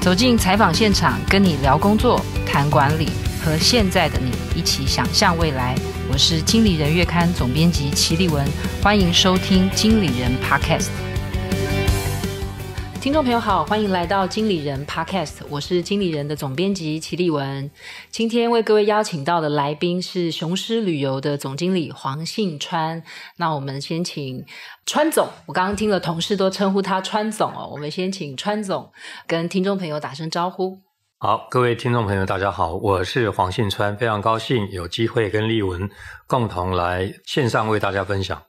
走进采访现场，跟你聊工作、谈管理，和现在的你一起想象未来。我是《经理人月刊》总编辑齐立文，欢迎收听《经理人 Podcast》。听众朋友好，欢迎来到经理人 Podcast，我是经理人的总编辑齐立文。今天为各位邀请到的来宾是雄狮旅游的总经理黄信川。那我们先请川总，我刚刚听了同事都称呼他川总哦，我们先请川总跟听众朋友打声招呼。好，各位听众朋友，大家好，我是黄信川，非常高兴有机会跟立文共同来线上为大家分享。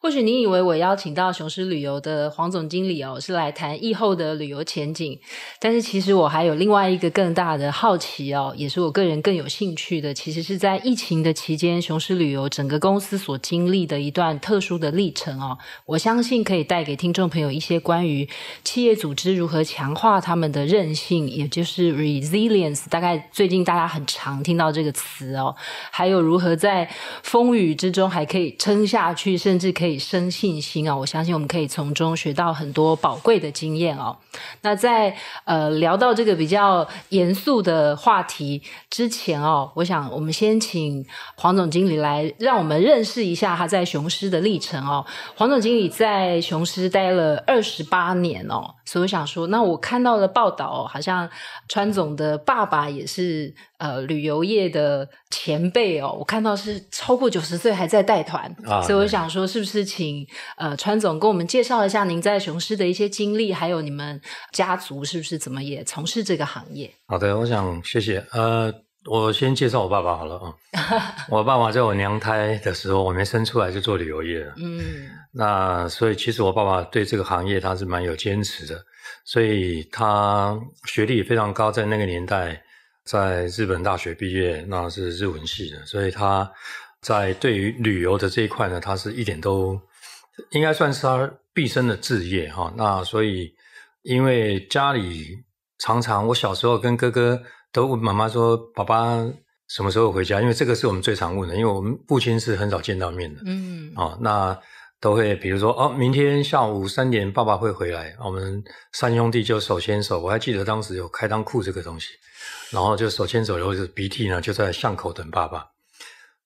或许你以为我邀请到雄狮旅游的黄总经理哦，是来谈疫后的旅游前景。但是其实我还有另外一个更大的好奇哦，也是我个人更有兴趣的，其实是在疫情的期间，雄狮旅游整个公司所经历的一段特殊的历程哦。我相信可以带给听众朋友一些关于企业组织如何强化他们的韧性，也就是 resilience，大概最近大家很常听到这个词哦。还有如何在风雨之中还可以撑下去，甚至可以。以生信心啊！我相信我们可以从中学到很多宝贵的经验哦。那在呃聊到这个比较严肃的话题之前哦，我想我们先请黄总经理来，让我们认识一下他在雄狮的历程哦。黄总经理在雄狮待了二十八年哦，所以我想说，那我看到的报道好像川总的爸爸也是呃旅游业的。前辈哦，我看到是超过九十岁还在带团，所以我想说，是不是请呃川总跟我们介绍一下您在雄狮的一些经历，还有你们家族是不是怎么也从事这个行业？好的，我想谢谢。呃，我先介绍我爸爸好了啊。我爸爸在我娘胎的时候，我没生出来就做旅游业了。嗯，那所以其实我爸爸对这个行业他是蛮有坚持的，所以他学历非常高，在那个年代。在日本大学毕业，那是日文系的，所以他在对于旅游的这一块呢，他是一点都应该算是他毕生的志业哈。那所以，因为家里常常我小时候跟哥哥都问妈妈说，爸爸什么时候回家？因为这个是我们最常问的，因为我们父亲是很少见到面的。嗯，哦，那都会比如说哦，明天下午三点爸爸会回来，我们三兄弟就手牵手。我还记得当时有开裆裤这个东西。然后就手牵手，然后鼻涕呢，就在巷口等爸爸。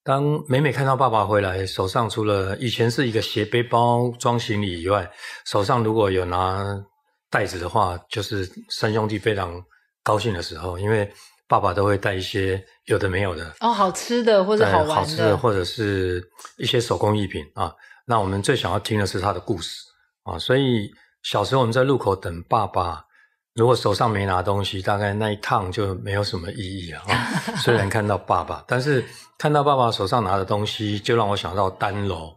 当每每看到爸爸回来，手上除了以前是一个斜背包装行李以外，手上如果有拿袋子的话，就是三兄弟非常高兴的时候，因为爸爸都会带一些有的没有的哦，好吃的或者好吃的或者是一些手工艺品啊。那我们最想要听的是他的故事啊，所以小时候我们在路口等爸爸。如果手上没拿东西，大概那一趟就没有什么意义了。虽然看到爸爸，但是看到爸爸手上拿的东西，就让我想到丹楼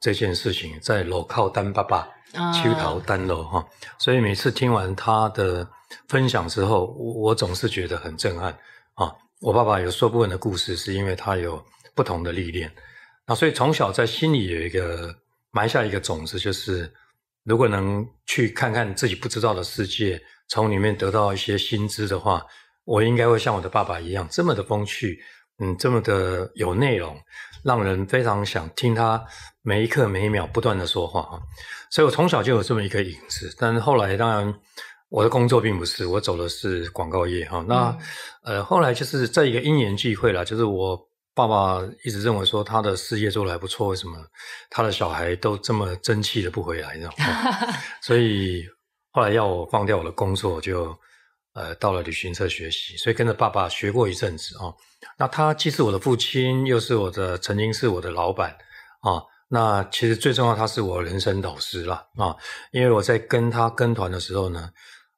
这件事情，在楼靠丹爸爸，秋桃丹楼哈。所以每次听完他的分享之后，我我总是觉得很震撼啊。我爸爸有说不完的故事，是因为他有不同的历练。那所以从小在心里有一个埋下一个种子，就是。如果能去看看自己不知道的世界，从里面得到一些新知的话，我应该会像我的爸爸一样这么的风趣，嗯，这么的有内容，让人非常想听他每一刻每一秒不断的说话哈。所以我从小就有这么一个影子，但是后来当然我的工作并不是，我走的是广告业哈。那呃后来就是在一个因缘际会了，就是我。爸爸一直认为说他的事业做的还不错，为什么他的小孩都这么争气的不回来呢？所以后来要我放掉我的工作，就呃到了旅行社学习，所以跟着爸爸学过一阵子啊。那他既是我的父亲，又是我的曾经是我的老板啊。那其实最重要，他是我人生导师了啊。因为我在跟他跟团的时候呢，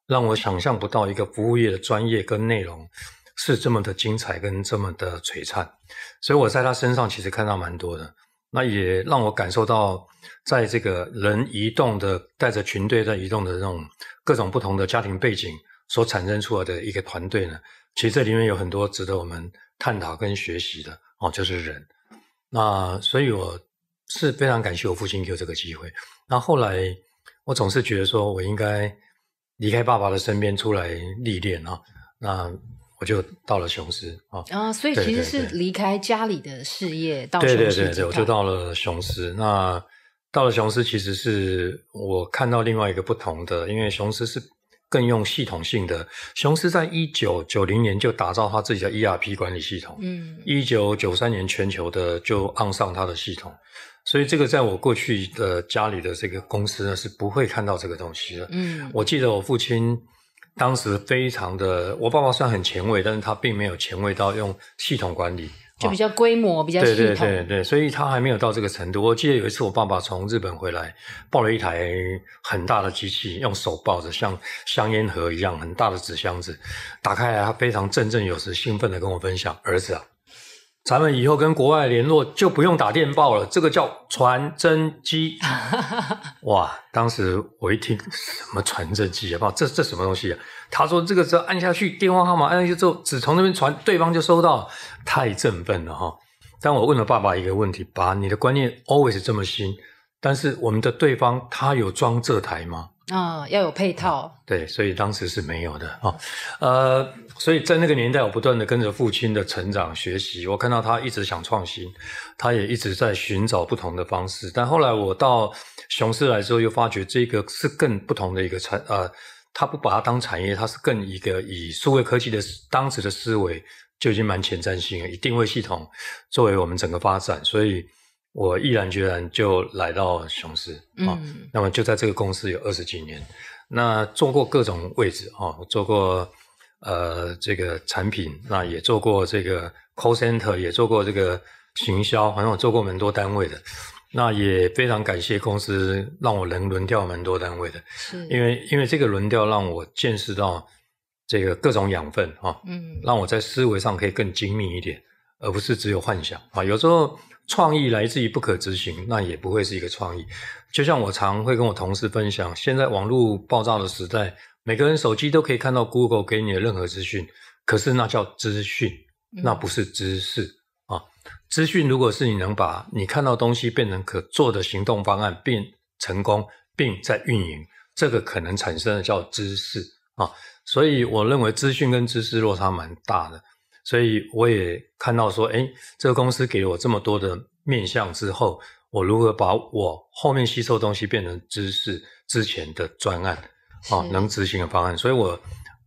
让我想象不到一个服务业的专业跟内容。是这么的精彩跟这么的璀璨，所以我在他身上其实看到蛮多的，那也让我感受到，在这个人移动的带着群队在移动的这种各种不同的家庭背景所产生出来的一个团队呢，其实这里面有很多值得我们探讨跟学习的哦，就是人。那所以我是非常感谢我父亲给我这个机会。那后来我总是觉得说我应该离开爸爸的身边出来历练啊，那。我就到了雄狮啊啊，所以其实是离开家里的事业到雄狮对对对，我就到了雄狮。那到了雄狮，其实是我看到另外一个不同的，因为雄狮是更用系统性的。雄狮在一九九零年就打造他自己的 ERP 管理系统，嗯，一九九三年全球的就按上他的系统，所以这个在我过去的家里的这个公司呢是不会看到这个东西的。嗯，我记得我父亲。当时非常的，我爸爸算很前卫，但是他并没有前卫到用系统管理，就比较规模比较。对对对对，所以他还没有到这个程度。我记得有一次我爸爸从日本回来，抱了一台很大的机器，用手抱着像香烟盒一样很大的纸箱子，打开来他非常振振有词，兴奋的跟我分享，儿子啊。咱们以后跟国外联络就不用打电报了，这个叫传真机。哇，当时我一听，什么传真机啊？爸，这这什么东西啊？他说这个只要按下去，电话号码按下去之后，只从那边传，对方就收到。太振奋了哈！但我问了爸爸一个问题：，把你的观念 always 这么新，但是我们的对方他有装这台吗？啊，要有配套，对，所以当时是没有的啊。呃，所以在那个年代，我不断的跟着父亲的成长学习，我看到他一直想创新，他也一直在寻找不同的方式。但后来我到雄狮来之后，又发觉这个是更不同的一个产，呃，他不把它当产业，他是更一个以数位科技的当时的思维就已经蛮前瞻性，以定位系统作为我们整个发展，所以。我毅然决然就来到雄狮啊，那么就在这个公司有二十几年，那做过各种位置啊，做过呃这个产品，那也做过这个 call center，也做过这个行销，好像我做过蛮多单位的。那也非常感谢公司让我能轮调蛮多单位的，是，因为因为这个轮调让我见识到这个各种养分啊，嗯，让我在思维上可以更精密一点，而不是只有幻想啊，有时候。创意来自于不可执行，那也不会是一个创意。就像我常会跟我同事分享，现在网络爆炸的时代，每个人手机都可以看到 Google 给你的任何资讯，可是那叫资讯，那不是知识啊。资讯如果是你能把你看到东西变成可做的行动方案，并成功，并在运营，这个可能产生的叫知识啊。所以我认为资讯跟知识落差蛮大的。所以我也看到说，哎，这个公司给了我这么多的面向之后，我如何把我后面吸收东西变成知识之前的专案，哦，能执行的方案。所以我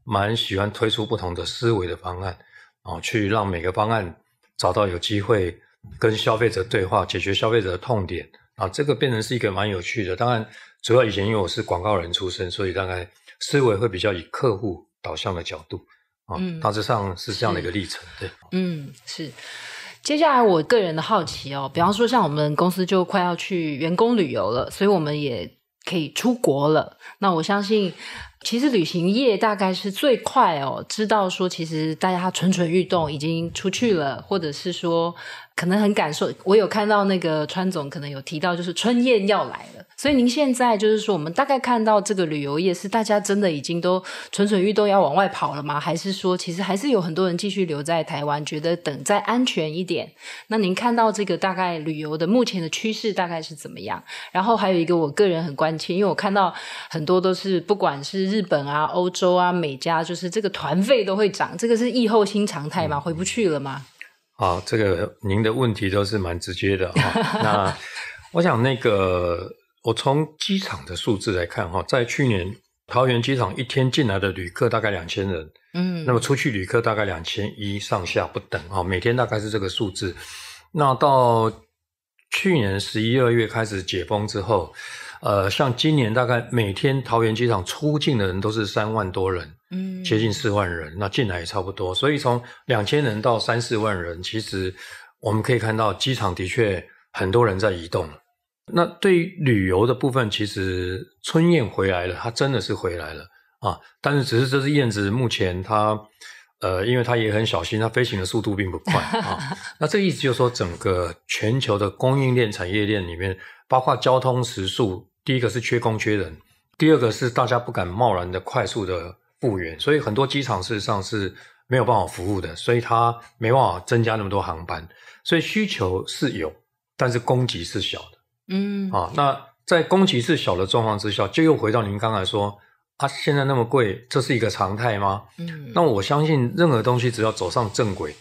蛮喜欢推出不同的思维的方案，哦，去让每个方案找到有机会跟消费者对话，解决消费者的痛点。啊，这个变成是一个蛮有趣的。当然，主要以前因为我是广告人出身，所以大概思维会比较以客户导向的角度。嗯，大致上是这样的一个历程，对。嗯，是。接下来，我个人的好奇哦，比方说，像我们公司就快要去员工旅游了，所以我们也可以出国了。那我相信，其实旅行业大概是最快哦，知道说其实大家蠢蠢欲动，已经出去了，或者是说。可能很感受，我有看到那个川总可能有提到，就是春宴要来了。所以您现在就是说，我们大概看到这个旅游业是大家真的已经都蠢蠢欲动要往外跑了吗？还是说，其实还是有很多人继续留在台湾，觉得等再安全一点？那您看到这个大概旅游的目前的趋势大概是怎么样？然后还有一个，我个人很关切，因为我看到很多都是不管是日本啊、欧洲啊、美加，就是这个团费都会涨，这个是疫后新常态吗？回不去了吗？啊，这个您的问题都是蛮直接的哈。那 我想那个，我从机场的数字来看哈，在去年桃园机场一天进来的旅客大概两千人，嗯，那么出去旅客大概两千一上下不等哦，每天大概是这个数字。那到去年十一二月开始解封之后，呃，像今年大概每天桃园机场出境的人都是三万多人。嗯，接近四万人，那进来也差不多，所以从两千人到三四万人，其实我们可以看到机场的确很多人在移动那对于旅游的部分，其实春燕回来了，它真的是回来了啊。但是只是这只燕子，目前它呃，因为它也很小心，它飞行的速度并不快啊。那这意思就是说，整个全球的供应链、产业链里面，包括交通、食宿，第一个是缺工缺人，第二个是大家不敢贸然的快速的。雇员，所以很多机场事实上是没有办法服务的，所以它没办法增加那么多航班，所以需求是有，但是供给是小的。嗯，啊，那在供给是小的状况之下，就又回到您刚才说，它现在那么贵，这是一个常态吗？嗯，那我相信任何东西只要走上正轨，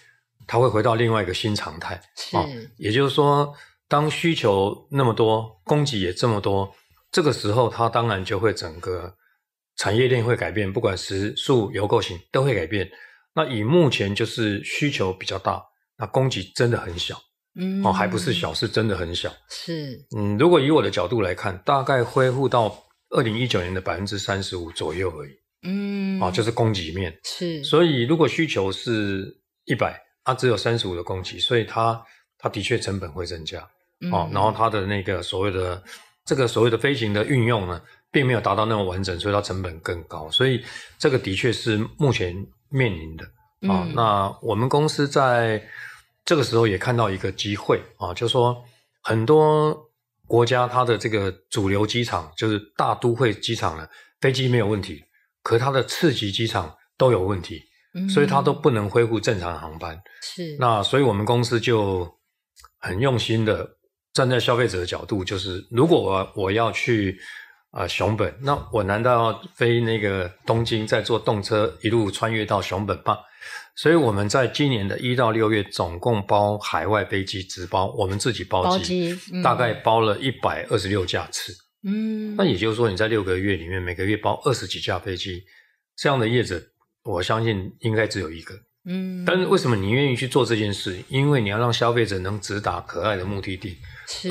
它会回到另外一个新常态。嗯，也就是说，当需求那么多，供给也这么多，这个时候它当然就会整个。产业链会改变，不管食宿、游购、型都会改变。那以目前就是需求比较大，那供给真的很小，嗯，哦，还不是小，是真的很小。是，嗯，如果以我的角度来看，大概恢复到二零一九年的百分之三十五左右而已。嗯，啊，就是供给面是，所以如果需求是一百，它只有三十五的供给，所以它它的确成本会增加。哦，然后它的那个所谓的这个所谓的飞行的运用呢？并没有达到那么完整，所以它成本更高。所以这个的确是目前面临的啊。那我们公司在这个时候也看到一个机会啊，就是说很多国家它的这个主流机场就是大都会机场呢，飞机没有问题，可它的次级机场都有问题，所以它都不能恢复正常航班。是那，所以我们公司就很用心的站在消费者的角度，就是如果我我要去。啊，熊本，那我难道要飞那个东京，再坐动车一路穿越到熊本棒？所以我们在今年的一到六月，总共包海外飞机直包，我们自己包机，大概包了一百二十六架次。嗯，那也就是说你在六个月里面每个月包二十几架飞机，这样的业者，我相信应该只有一个。嗯，但是为什么你愿意去做这件事？因为你要让消费者能直达可爱的目的地，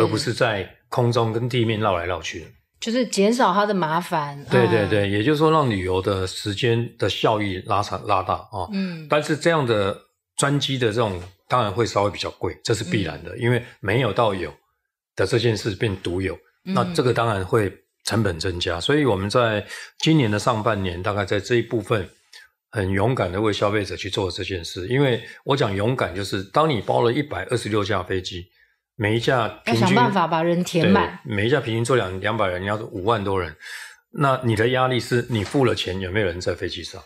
而不是在空中跟地面绕来绕去。就是减少它的麻烦，对对对，也就是说让旅游的时间的效益拉长拉大啊。嗯，但是这样的专机的这种当然会稍微比较贵，这是必然的，因为没有到有的这件事变独有，那这个当然会成本增加。所以我们在今年的上半年，大概在这一部分很勇敢的为消费者去做这件事，因为我讲勇敢，就是当你包了一百二十六架飞机。每一架平均，把人填满。每一架平均坐两两百人，你要五万多人，那你的压力是你付了钱，有没有人在飞机上，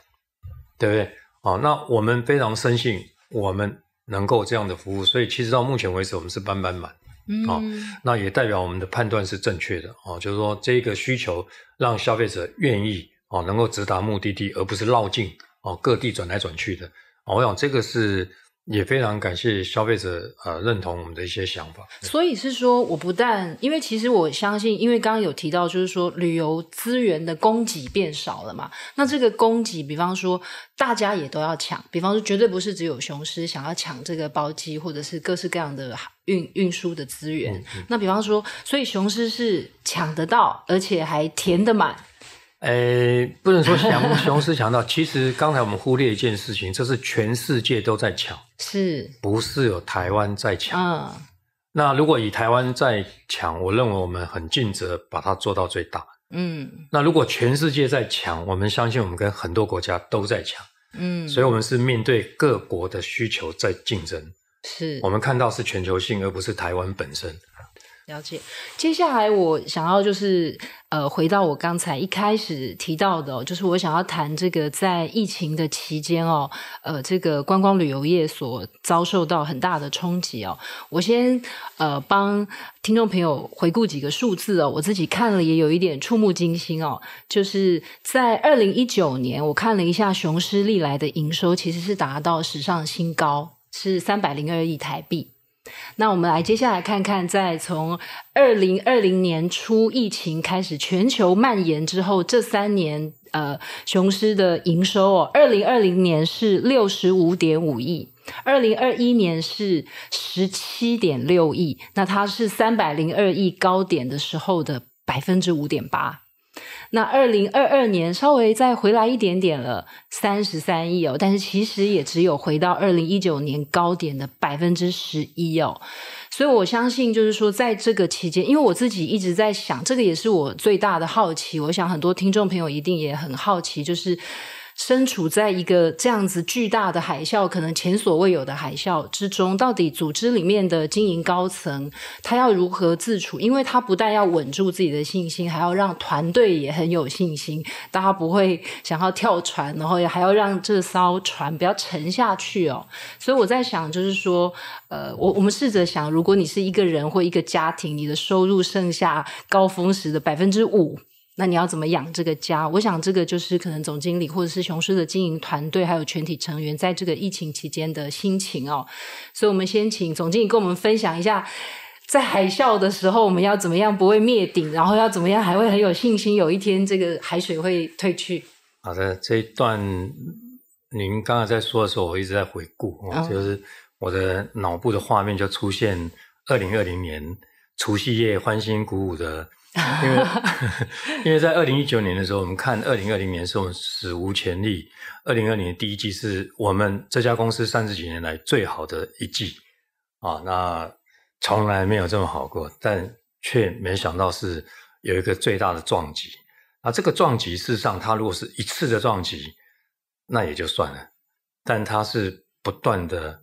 对不对？哦，那我们非常深信我们能够这样的服务，所以其实到目前为止我们是班班满，嗯，好，那也代表我们的判断是正确的，哦，就是说这个需求让消费者愿意，哦，能够直达目的地，而不是绕境，哦，各地转来转去的，哦，我想这个是。也非常感谢消费者呃认同我们的一些想法，所以是说我不但因为其实我相信，因为刚刚有提到就是说旅游资源的供给变少了嘛，那这个供给比方说大家也都要抢，比方说绝对不是只有雄狮想要抢这个包机或者是各式各样的运运输的资源，那比方说所以雄狮是抢得到而且还填得满。呃，不能说强 雄狮强到，其实刚才我们忽略一件事情，这是全世界都在抢，是，不是有台湾在抢？嗯，那如果以台湾在抢，我认为我们很尽责，把它做到最大。嗯，那如果全世界在抢，我们相信我们跟很多国家都在抢。嗯，所以我们是面对各国的需求在竞争。是，我们看到是全球性，而不是台湾本身。了解，接下来我想要就是呃回到我刚才一开始提到的，就是我想要谈这个在疫情的期间哦，呃这个观光旅游业所遭受到很大的冲击哦。我先呃帮听众朋友回顾几个数字哦，我自己看了也有一点触目惊心哦。就是在二零一九年，我看了一下雄狮历来的营收其实是达到史上新高，是三百零二亿台币。那我们来接下来看看，在从二零二零年初疫情开始全球蔓延之后，这三年呃，雄狮的营收哦，二零二零年是六十五点五亿，二零二一年是十七点六亿，那它是三百零二亿高点的时候的百分之五点八。那二零二二年稍微再回来一点点了，三十三亿哦，但是其实也只有回到二零一九年高点的百分之十一哦，所以我相信就是说，在这个期间，因为我自己一直在想，这个也是我最大的好奇，我想很多听众朋友一定也很好奇，就是。身处在一个这样子巨大的海啸，可能前所未有的海啸之中，到底组织里面的经营高层他要如何自处？因为他不但要稳住自己的信心，还要让团队也很有信心，大家不会想要跳船，然后还要让这艘船不要沉下去哦。所以我在想，就是说，呃，我我们试着想，如果你是一个人或一个家庭，你的收入剩下高峰时的百分之五。那你要怎么养这个家？我想这个就是可能总经理或者是雄狮的经营团队还有全体成员在这个疫情期间的心情哦。所以，我们先请总经理跟我们分享一下，在海啸的时候我们要怎么样不会灭顶，然后要怎么样还会很有信心，有一天这个海水会退去。好的，这一段您刚刚在说的时候，我一直在回顾，就是我的脑部的画面就出现二零二零年除夕夜欢欣鼓舞的。因为 因为在二零一九年的时候，我们看二零二零年是我们史无前例。二零二零年第一季是我们这家公司三十几年来最好的一季啊，那从来没有这么好过，但却没想到是有一个最大的撞击。啊，这个撞击事实上，它如果是一次的撞击，那也就算了，但它是不断的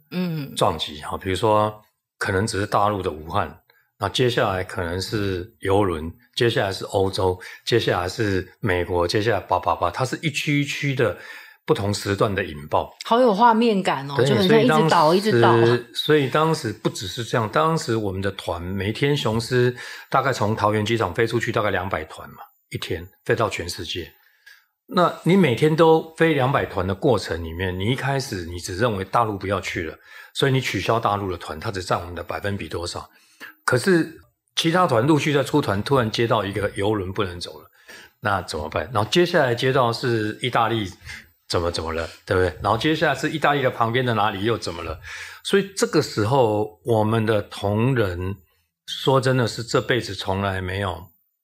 撞击啊，比如说可能只是大陆的武汉，那接下来可能是游轮。接下来是欧洲，接下来是美国，接下来叭叭叭，它是一区一区的不同时段的引爆，好有画面感哦，就每天一直倒，一直倒。所以当时不只是这样，当时我们的团每天雄狮大概从桃园机场飞出去大概两百团嘛，一天飞到全世界。那你每天都飞两百团的过程里面，你一开始你只认为大陆不要去了，所以你取消大陆的团，它只占我们的百分比多少？可是。其他团陆续在出团，突然接到一个游轮不能走了，那怎么办？然后接下来接到是意大利怎么怎么了，对不对？然后接下来是意大利的旁边的哪里又怎么了？所以这个时候，我们的同仁说真的是这辈子从来没有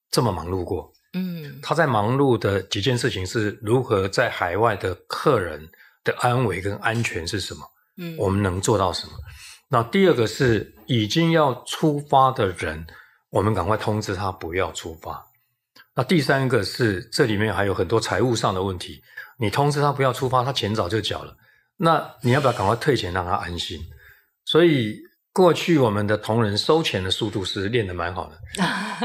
这么忙碌过。嗯，他在忙碌的几件事情是如何在海外的客人的安危跟安全是什么？嗯，我们能做到什么？那第二个是已经要出发的人。我们赶快通知他不要出发。那第三个是，这里面还有很多财务上的问题。你通知他不要出发，他钱早就缴了。那你要不要赶快退钱让他安心？所以过去我们的同仁收钱的速度是练得蛮好的，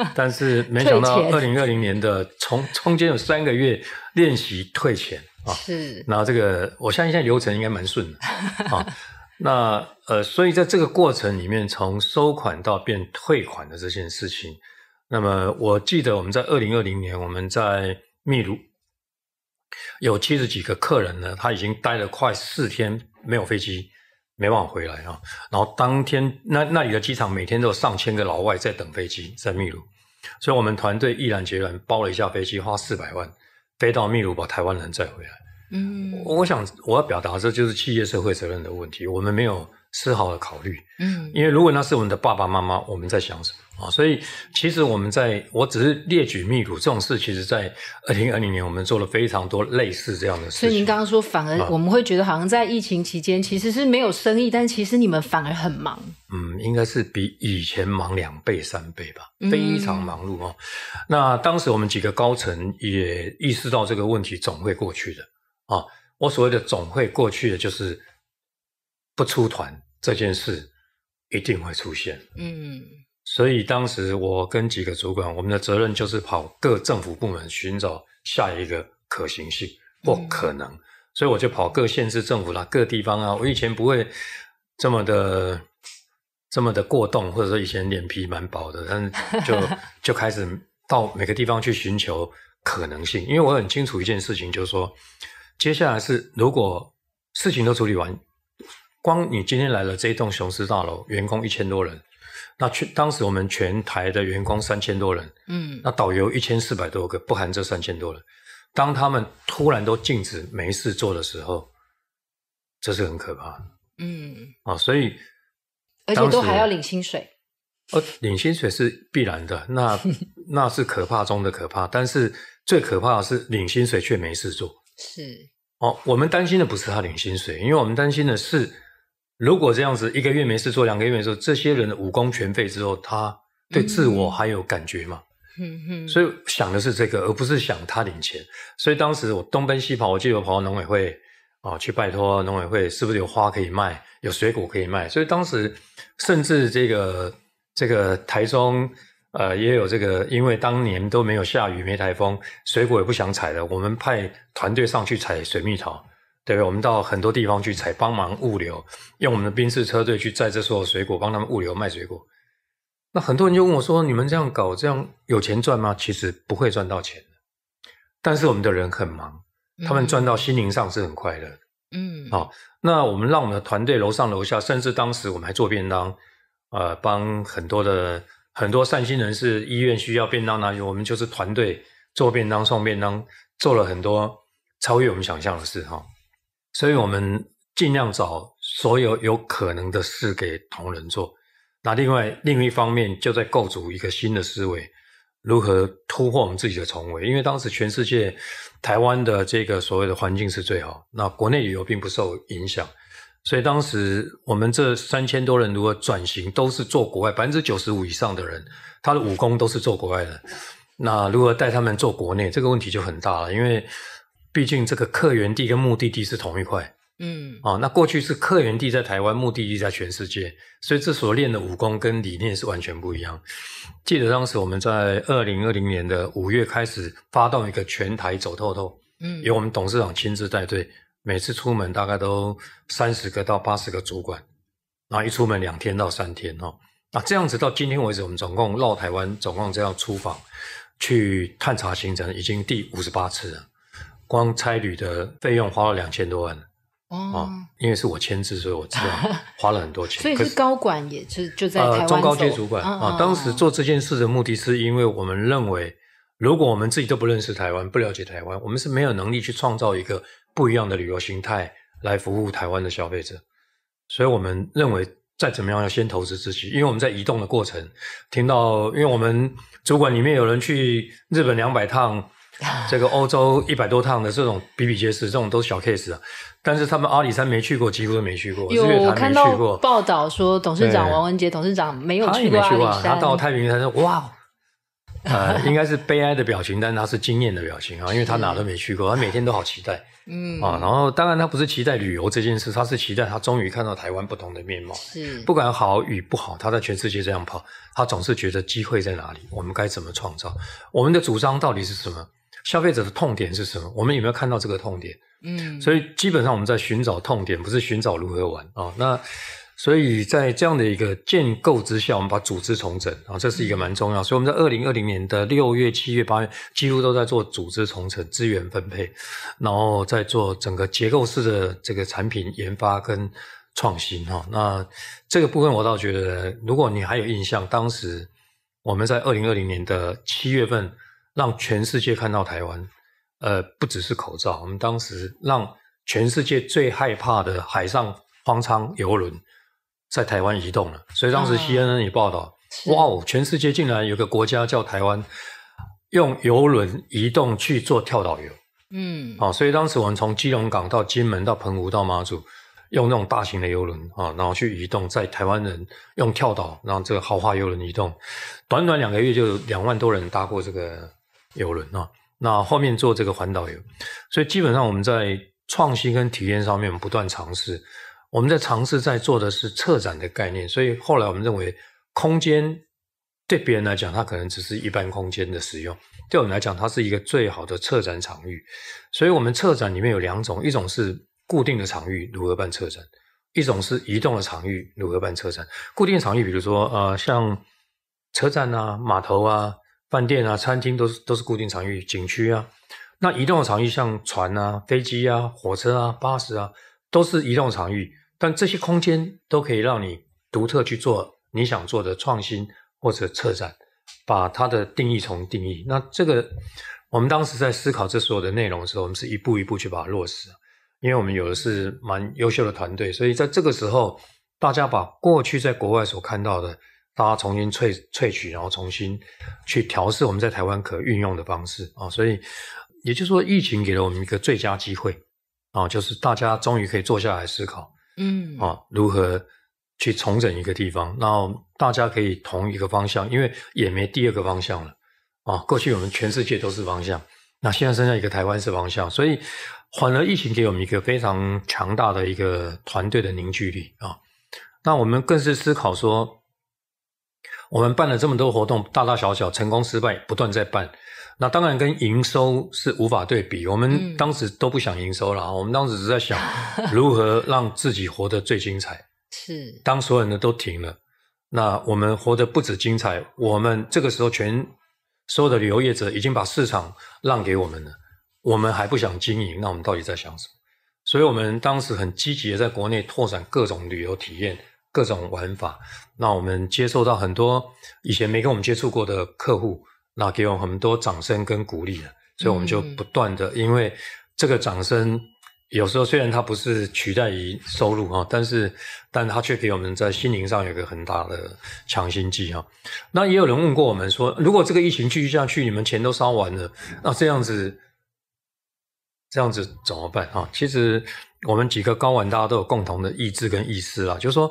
但是没想到二零二零年的从中间有三个月练习退钱啊。是。然后这个我相信现在流程应该蛮顺的 啊。那呃，所以在这个过程里面，从收款到变退款的这件事情，那么我记得我们在二零二零年，我们在秘鲁有七十几个客人呢，他已经待了快四天，没有飞机，没办法回来啊。然后当天那那里的机场每天都有上千个老外在等飞机，在秘鲁，所以我们团队毅然决然包了一架飞机，花四百万飞到秘鲁，把台湾人载回来。嗯，我想我要表达这就是企业社会责任的问题，我们没有丝毫的考虑。嗯，因为如果那是我们的爸爸妈妈，我们在想什么啊？所以其实我们在，我只是列举秘鲁这种事，其实在二零二零年我们做了非常多类似这样的事。所以您刚刚说，反而我们会觉得好像在疫情期间其实是没有生意，但其实你们反而很忙。嗯，应该是比以前忙两倍三倍吧，非常忙碌哦。那当时我们几个高层也意识到这个问题总会过去的。啊，我所谓的总会过去的，就是不出团这件事一定会出现。嗯，所以当时我跟几个主管，我们的责任就是跑各政府部门寻找下一个可行性或可能，所以我就跑各县市政府啦，各地方啊。我以前不会这么的这么的过动，或者说以前脸皮蛮薄的，但就 就开始到每个地方去寻求可能性，因为我很清楚一件事情，就是说。接下来是，如果事情都处理完，光你今天来了这一栋雄狮大楼，员工一千多人，那全当时我们全台的员工三千多人，嗯，那导游一千四百多个，不含这三千多人，当他们突然都禁止没事做的时候，这是很可怕的，嗯，啊，所以而且都还要领薪水，哦，领薪水是必然的，那 那是可怕中的可怕，但是最可怕的是领薪水却没事做。是，哦，我们担心的不是他领薪水，因为我们担心的是，如果这样子一个月没事做，两个月没事做，这些人的武功全废之后，他对自我还有感觉吗？嗯哼，所以想的是这个，而不是想他领钱。所以当时我东奔西跑，我记得我跑到农委会啊，去拜托农委会，是不是有花可以卖，有水果可以卖？所以当时甚至这个这个台中。呃，也有这个，因为当年都没有下雨，没台风，水果也不想采了。我们派团队上去采水蜜桃，对不对？我们到很多地方去采，帮忙物流，用我们的兵士车队去载这所有水果，帮他们物流卖水果。那很多人就问我说：“你们这样搞，这样有钱赚吗？”其实不会赚到钱的，但是我们的人很忙，他们赚到心灵上是很快乐的。嗯，好，那我们让我们的团队楼上楼下，甚至当时我们还做便当，呃，帮很多的。很多善心人士，医院需要便当呢，我们就是团队做便当、送便当，做了很多超越我们想象的事哈。所以我们尽量找所有有可能的事给同仁做。那另外另一方面，就在构筑一个新的思维，如何突破我们自己的重围？因为当时全世界台湾的这个所谓的环境是最好，那国内旅游并不受影响。所以当时我们这三千多人如果转型，都是做国外，百分之九十五以上的人，他的武功都是做国外的。那如果带他们做国内，这个问题就很大了，因为毕竟这个客源地跟目的地是同一块。嗯。哦，那过去是客源地在台湾，目的地在全世界，所以这所练的武功跟理念是完全不一样。记得当时我们在二零二零年的五月开始发动一个全台走透透，嗯，由我们董事长亲自带队。每次出门大概都三十个到八十个主管，然后一出门两天到三天哦，那这样子到今天为止，我们总共绕台湾，总共这样出访去探查行程，已经第五十八次了。光差旅的费用花了两千多万哦，因为是我签字，所以我知道 花了很多钱。所以是高管也是就在台湾中高阶主管啊。当时做这件事的目的是，因为我们认为，如果我们自己都不认识台湾，不了解台湾，我们是没有能力去创造一个。不一样的旅游形态来服务台湾的消费者，所以我们认为再怎么样要先投资自己，因为我们在移动的过程听到，因为我们主管里面有人去日本两百趟，这个欧洲一百多趟的这种比比皆是，这种都是小 case 啊。但是他们阿里山没去过，几乎都没去过。有看到报道说，董事长王文杰董事长没有去过阿里山，他到太平山说哇，呃，应该是悲哀的表情，但是他是惊艳的表情啊，因为他哪都没去过，他每天都好期待。嗯啊，然后当然他不是期待旅游这件事，他是期待他终于看到台湾不同的面貌。是，不管好与不好，他在全世界这样跑，他总是觉得机会在哪里，我们该怎么创造？我们的主张到底是什么？消费者的痛点是什么？我们有没有看到这个痛点？嗯，所以基本上我们在寻找痛点，不是寻找如何玩啊。那。所以在这样的一个建构之下，我们把组织重整啊，这是一个蛮重要。所以我们在二零二零年的六月、七月、八月，几乎都在做组织重整、资源分配，然后再做整个结构式的这个产品研发跟创新哈。那这个部分我倒觉得，如果你还有印象，当时我们在二零二零年的七月份，让全世界看到台湾，呃，不只是口罩，我们当时让全世界最害怕的海上方舱游轮。在台湾移动了，所以当时 CNN 也报道：哇哦，全世界竟然有个国家叫台湾，用游轮移动去做跳岛游。嗯，好，所以当时我们从基隆港到金门到澎湖到马祖，用那种大型的游轮啊，然后去移动，在台湾人用跳岛然后这个豪华游轮移动，短短两个月就两万多人搭过这个游轮啊。那后面做这个环岛游，所以基本上我们在创新跟体验上面不断尝试。我们在尝试在做的是策展的概念，所以后来我们认为，空间对别人来讲，它可能只是一般空间的使用；对我们来讲，它是一个最好的策展场域。所以我们策展里面有两种：一种是固定的场域如何办策展，一种是移动的场域如何办策展。固定场域，比如说呃，像车站啊、码头啊、饭店啊、餐厅都是都是固定场域景区啊。那移动的场域，像船啊、飞机啊、火车啊、巴士啊。都是移动场域，但这些空间都可以让你独特去做你想做的创新或者策展，把它的定义重定义。那这个我们当时在思考这所有的内容的时候，我们是一步一步去把它落实，因为我们有的是蛮优秀的团队，所以在这个时候，大家把过去在国外所看到的，大家重新萃萃取，然后重新去调试我们在台湾可运用的方式啊。所以也就是说，疫情给了我们一个最佳机会。啊，就是大家终于可以坐下来思考，嗯，啊，如何去重整一个地方，那大家可以同一个方向，因为也没第二个方向了，啊，过去我们全世界都是方向，那现在剩下一个台湾是方向，所以缓了疫情给我们一个非常强大的一个团队的凝聚力啊，那我们更是思考说，我们办了这么多活动，大大小小，成功失败，不断在办。那当然跟营收是无法对比，我们当时都不想营收了，我们当时是在想如何 让自己活得最精彩。是当所有人都停了，那我们活得不止精彩，我们这个时候全所有的旅游业者已经把市场让给我们了，我们还不想经营，那我们到底在想什么？所以我们当时很积极的在国内拓展各种旅游体验、各种玩法，那我们接受到很多以前没跟我们接触过的客户。那给我们很多掌声跟鼓励了，所以我们就不断的，因为这个掌声有时候虽然它不是取代于收入啊，但是但它却给我们在心灵上有一个很大的强心剂啊。那也有人问过我们说，如果这个疫情继续下去，你们钱都烧完了，那这样子这样子怎么办啊？其实我们几个高管大家都有共同的意志跟意识啦，就是说，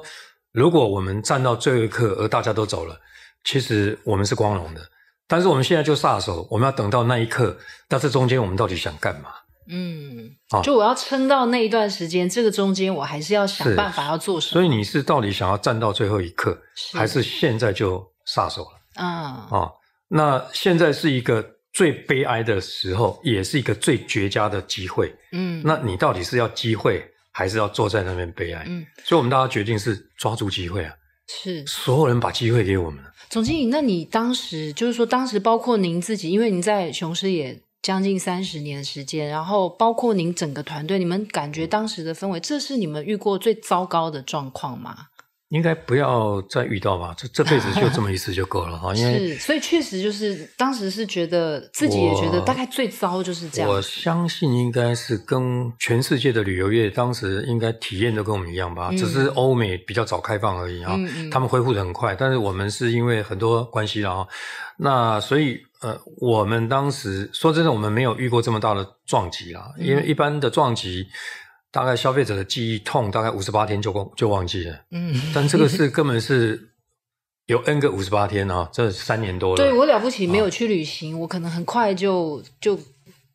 如果我们站到最后一刻而大家都走了，其实我们是光荣的。但是我们现在就撒手，我们要等到那一刻。但是中间我们到底想干嘛？嗯，就我要撑到那一段时间。这个中间我还是要想办法要做什么。所以你是到底想要站到最后一刻，还是现在就撒手了？啊啊，那现在是一个最悲哀的时候，也是一个最绝佳的机会。嗯，那你到底是要机会，还是要坐在那边悲哀？嗯，所以我们大家决定是抓住机会啊。是所有人把机会给我们总经理。那你当时就是说，当时包括您自己，因为您在雄狮也将近三十年时间，然后包括您整个团队，你们感觉当时的氛围，这是你们遇过最糟糕的状况吗？应该不要再遇到吧，这这辈子就这么一次就够了哈。因为，所以确实就是当时是觉得自己也觉得大概最糟就是这样。我相信应该是跟全世界的旅游业当时应该体验都跟我们一样吧，只是欧美比较早开放而已啊，他们恢复的很快，但是我们是因为很多关系了啊。那所以呃，我们当时说真的，我们没有遇过这么大的撞击啊，因为一般的撞击。大概消费者的记忆痛大概五十八天就忘就忘记了，嗯，但这个是根本是有 N 个五十八天啊，这三年多了。对我了不起没有去旅行，我可能很快就就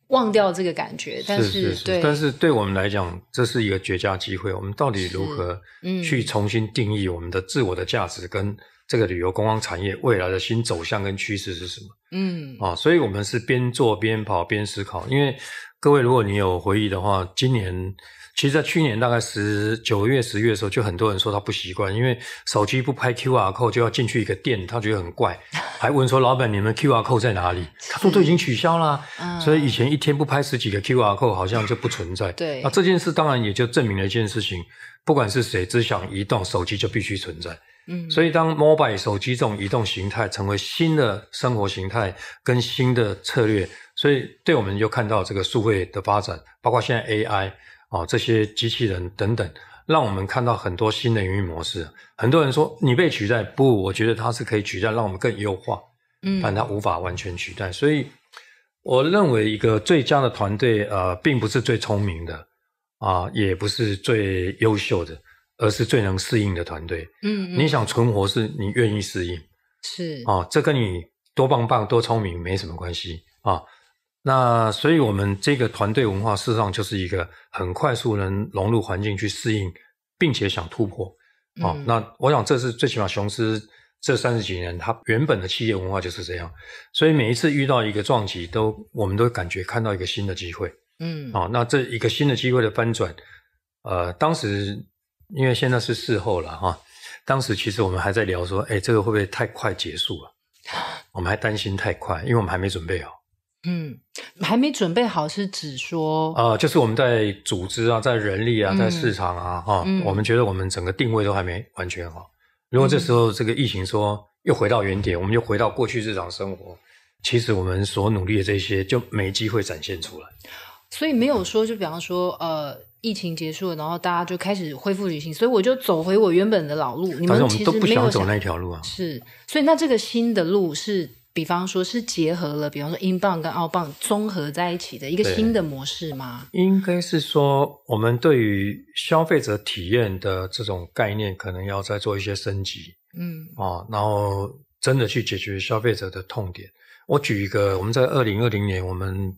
忘掉这个感觉。但是对，但是对我们来讲，这是一个绝佳机会。我们到底如何去重新定义我们的自我的价值，跟这个旅游观光产业未来的新走向跟趋势是什么？嗯啊，所以我们是边做边跑边思考。因为各位，如果你有回忆的话，今年。其实，在去年大概十九月、十月的时候，就很多人说他不习惯，因为手机不拍 Q R code 就要进去一个店，他觉得很怪，还问说老板你们 Q R code 在哪里？他说都已经取消了。所以以前一天不拍十几个 Q R code 好像就不存在。对，那这件事当然也就证明了一件事情：不管是谁，只想移动手机就必须存在。嗯，所以当 mobile 手机这种移动形态成为新的生活形态跟新的策略，所以对我们就看到这个数位的发展，包括现在 A I。哦，这些机器人等等，让我们看到很多新的营运模式。很多人说你被取代，不，我觉得它是可以取代，让我们更优化，嗯，但它无法完全取代。所以，我认为一个最佳的团队，呃，并不是最聪明的啊，也不是最优秀的，而是最能适应的团队。嗯，你想存活，是你愿意适应，是，哦，这跟你多棒棒、多聪明没什么关系啊。那所以，我们这个团队文化事实上就是一个很快速能融入环境、去适应，并且想突破。哦，那我想这是最起码雄狮这三十几年，它原本的企业文化就是这样。所以每一次遇到一个撞击，都我们都感觉看到一个新的机会。嗯，哦，那这一个新的机会的翻转，呃，当时因为现在是事后了哈，当时其实我们还在聊说，哎，这个会不会太快结束了？我们还担心太快，因为我们还没准备好。嗯，还没准备好，是指说，呃，就是我们在组织啊，在人力啊，在市场啊，哈，我们觉得我们整个定位都还没完全好。如果这时候这个疫情说又回到原点，我们就回到过去日常生活，其实我们所努力的这些就没机会展现出来。所以没有说，就比方说，呃，疫情结束，了，然后大家就开始恢复旅行，所以我就走回我原本的老路。你们其实都不想走那条路啊？是，所以那这个新的路是。比方说，是结合了比方说英镑跟澳镑综合在一起的一个新的模式吗？应该是说，我们对于消费者体验的这种概念，可能要再做一些升级。嗯啊，然后真的去解决消费者的痛点。我举一个，我们在二零二零年，我们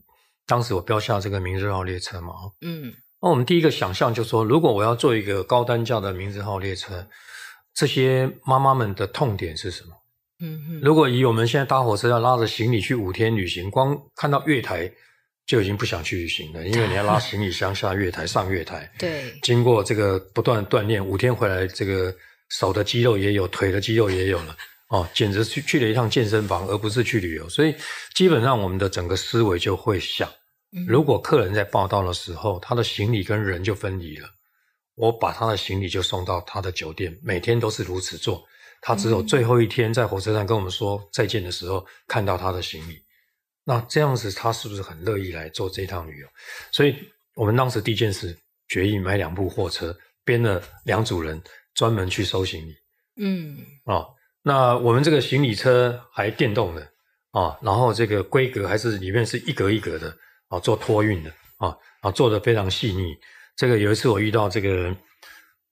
当时我标下这个明日号列车嘛。嗯，那我们第一个想象就是说，如果我要做一个高单价的明日号列车，这些妈妈们的痛点是什么？如果以我们现在搭火车要拉着行李去五天旅行，光看到月台就已经不想去旅行了，因为你要拉行李箱下月台上月台。对，经过这个不断锻炼，五天回来，这个手的肌肉也有，腿的肌肉也有了，哦，简直去去了一趟健身房，而不是去旅游。所以基本上我们的整个思维就会想：如果客人在报到的时候，他的行李跟人就分离了，我把他的行李就送到他的酒店，每天都是如此做。他只有最后一天在火车站跟我们说再见的时候，看到他的行李，那这样子他是不是很乐意来做这趟旅游？所以，我们当时第一件事决议买两部货车，编了两组人专门去收行李。嗯，啊，那我们这个行李车还电动的啊，然后这个规格还是里面是一格一格的啊，做托运的啊，啊，做的非常细腻。这个有一次我遇到这个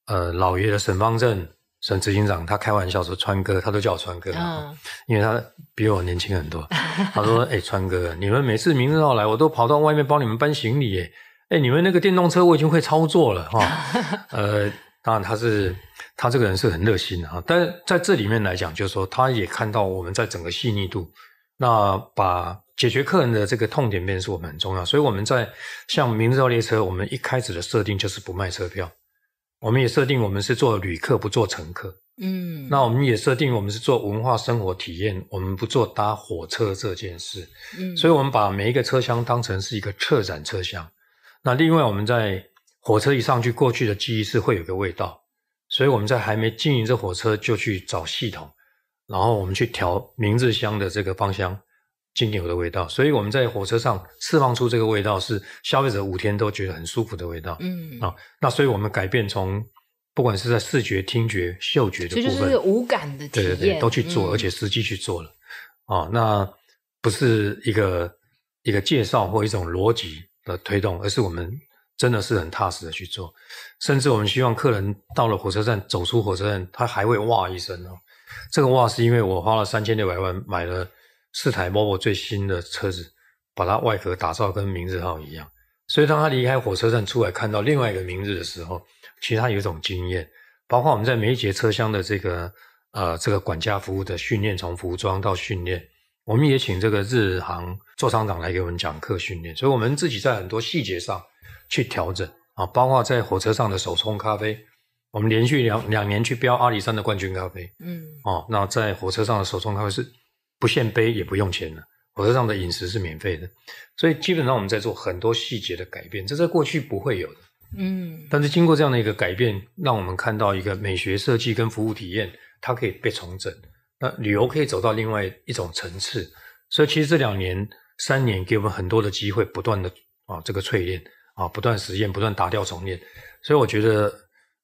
呃，老爷的沈方正。沈执行长他开玩笑说：“川哥，他都叫我川哥了，因为他比我年轻很多。”他说：“哎，川哥，你们每次明日号来，我都跑到外面帮你们搬行李。哎，哎，你们那个电动车我已经会操作了哈。呃，当然他是他这个人是很热心的哈。但在这里面来讲，就是说他也看到我们在整个细腻度，那把解决客人的这个痛点变是我们很重要。所以我们在像明日号列车，我们一开始的设定就是不卖车票。”我们也设定我们是做旅客，不做乘客。嗯，那我们也设定我们是做文化生活体验，我们不做搭火车这件事。嗯，所以我们把每一个车厢当成是一个策展车厢。那另外我们在火车一上去过去的记忆是会有个味道，所以我们在还没经营这火车就去找系统，然后我们去调明字香的这个芳香。精油的味道，所以我们在火车上释放出这个味道，是消费者五天都觉得很舒服的味道。嗯啊，那所以我们改变从不管是在视觉、听觉、嗅觉的部分，就是无感的体验，都去做，而且实际去做了啊。那不是一个一个介绍或一种逻辑的推动，而是我们真的是很踏实的去做。甚至我们希望客人到了火车站，走出火车站，他还会哇一声哦。这个哇是因为我花了三千六百万买了。四台 m o v o 最新的车子，把它外壳打造跟明日号一样。所以当他离开火车站出来看到另外一个明日的时候，其实他有一种经验。包括我们在每一节车厢的这个呃这个管家服务的训练，从服装到训练，我们也请这个日航座舱长来给我们讲课训练。所以我们自己在很多细节上去调整啊，包括在火车上的手冲咖啡，我们连续两两年去标阿里山的冠军咖啡。嗯，哦，那在火车上的手冲咖啡是。不限杯也不用钱了，火车上的饮食是免费的，所以基本上我们在做很多细节的改变，这在过去不会有的。嗯，但是经过这样的一个改变，让我们看到一个美学设计跟服务体验，它可以被重整，那旅游可以走到另外一种层次。所以其实这两年、三年给我们很多的机会，不断的啊这个淬炼啊，不断实验，不断打掉重练。所以我觉得，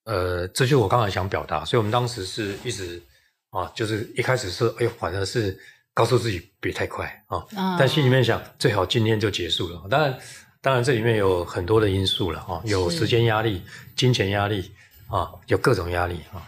呃，这就是我刚才想表达。所以我们当时是一直啊，就是一开始是哎，反正是。告诉自己别太快啊，但心里面想最好今天就结束了。当然，当然这里面有很多的因素了啊，有时间压力、金钱压力啊，有各种压力啊。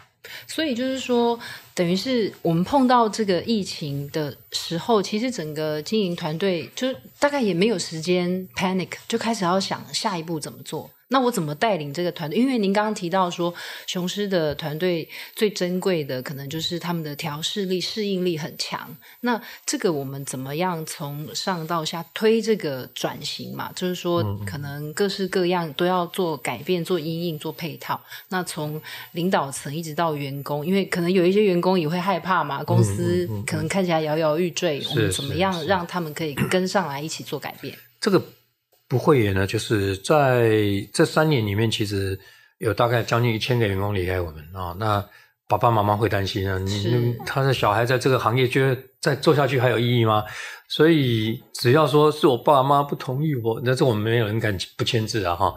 所以就是说，等于是我们碰到这个疫情的时候，其实整个经营团队就大概也没有时间 panic，就开始要想下一步怎么做。那我怎么带领这个团队？因为您刚刚提到说，雄狮的团队最珍贵的可能就是他们的调试力、适应力很强。那这个我们怎么样从上到下推这个转型嘛？就是说，可能各式各样都要做改变、做因应、做配套。那从领导层一直到员工，因为可能有一些员工也会害怕嘛，公司可能看起来摇摇欲坠。我们怎么样让他们可以跟上来一起做改变？这个。不会也呢，就是在这三年里面，其实有大概将近一千个员工离开我们啊。那爸爸妈妈会担心啊，你他的小孩在这个行业，觉得再做下去还有意义吗？所以只要说是我爸爸妈不同意我，那这我们没有人敢不签字啊哈。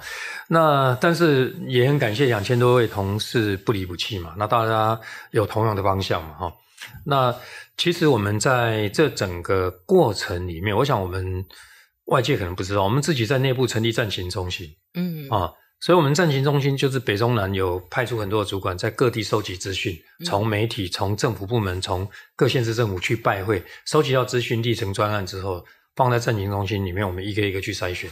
那但是也很感谢两千多位同事不离不弃嘛，那大家有同样的方向嘛哈。那其实我们在这整个过程里面，我想我们。外界可能不知道，我们自己在内部成立战情中心。嗯啊，所以，我们战情中心就是北中南有派出很多的主管在各地收集资讯，从媒体、从政府部门、从各县市政府去拜会，收集到资讯、立成专案之后，放在战情中心里面，我们一个一个去筛选。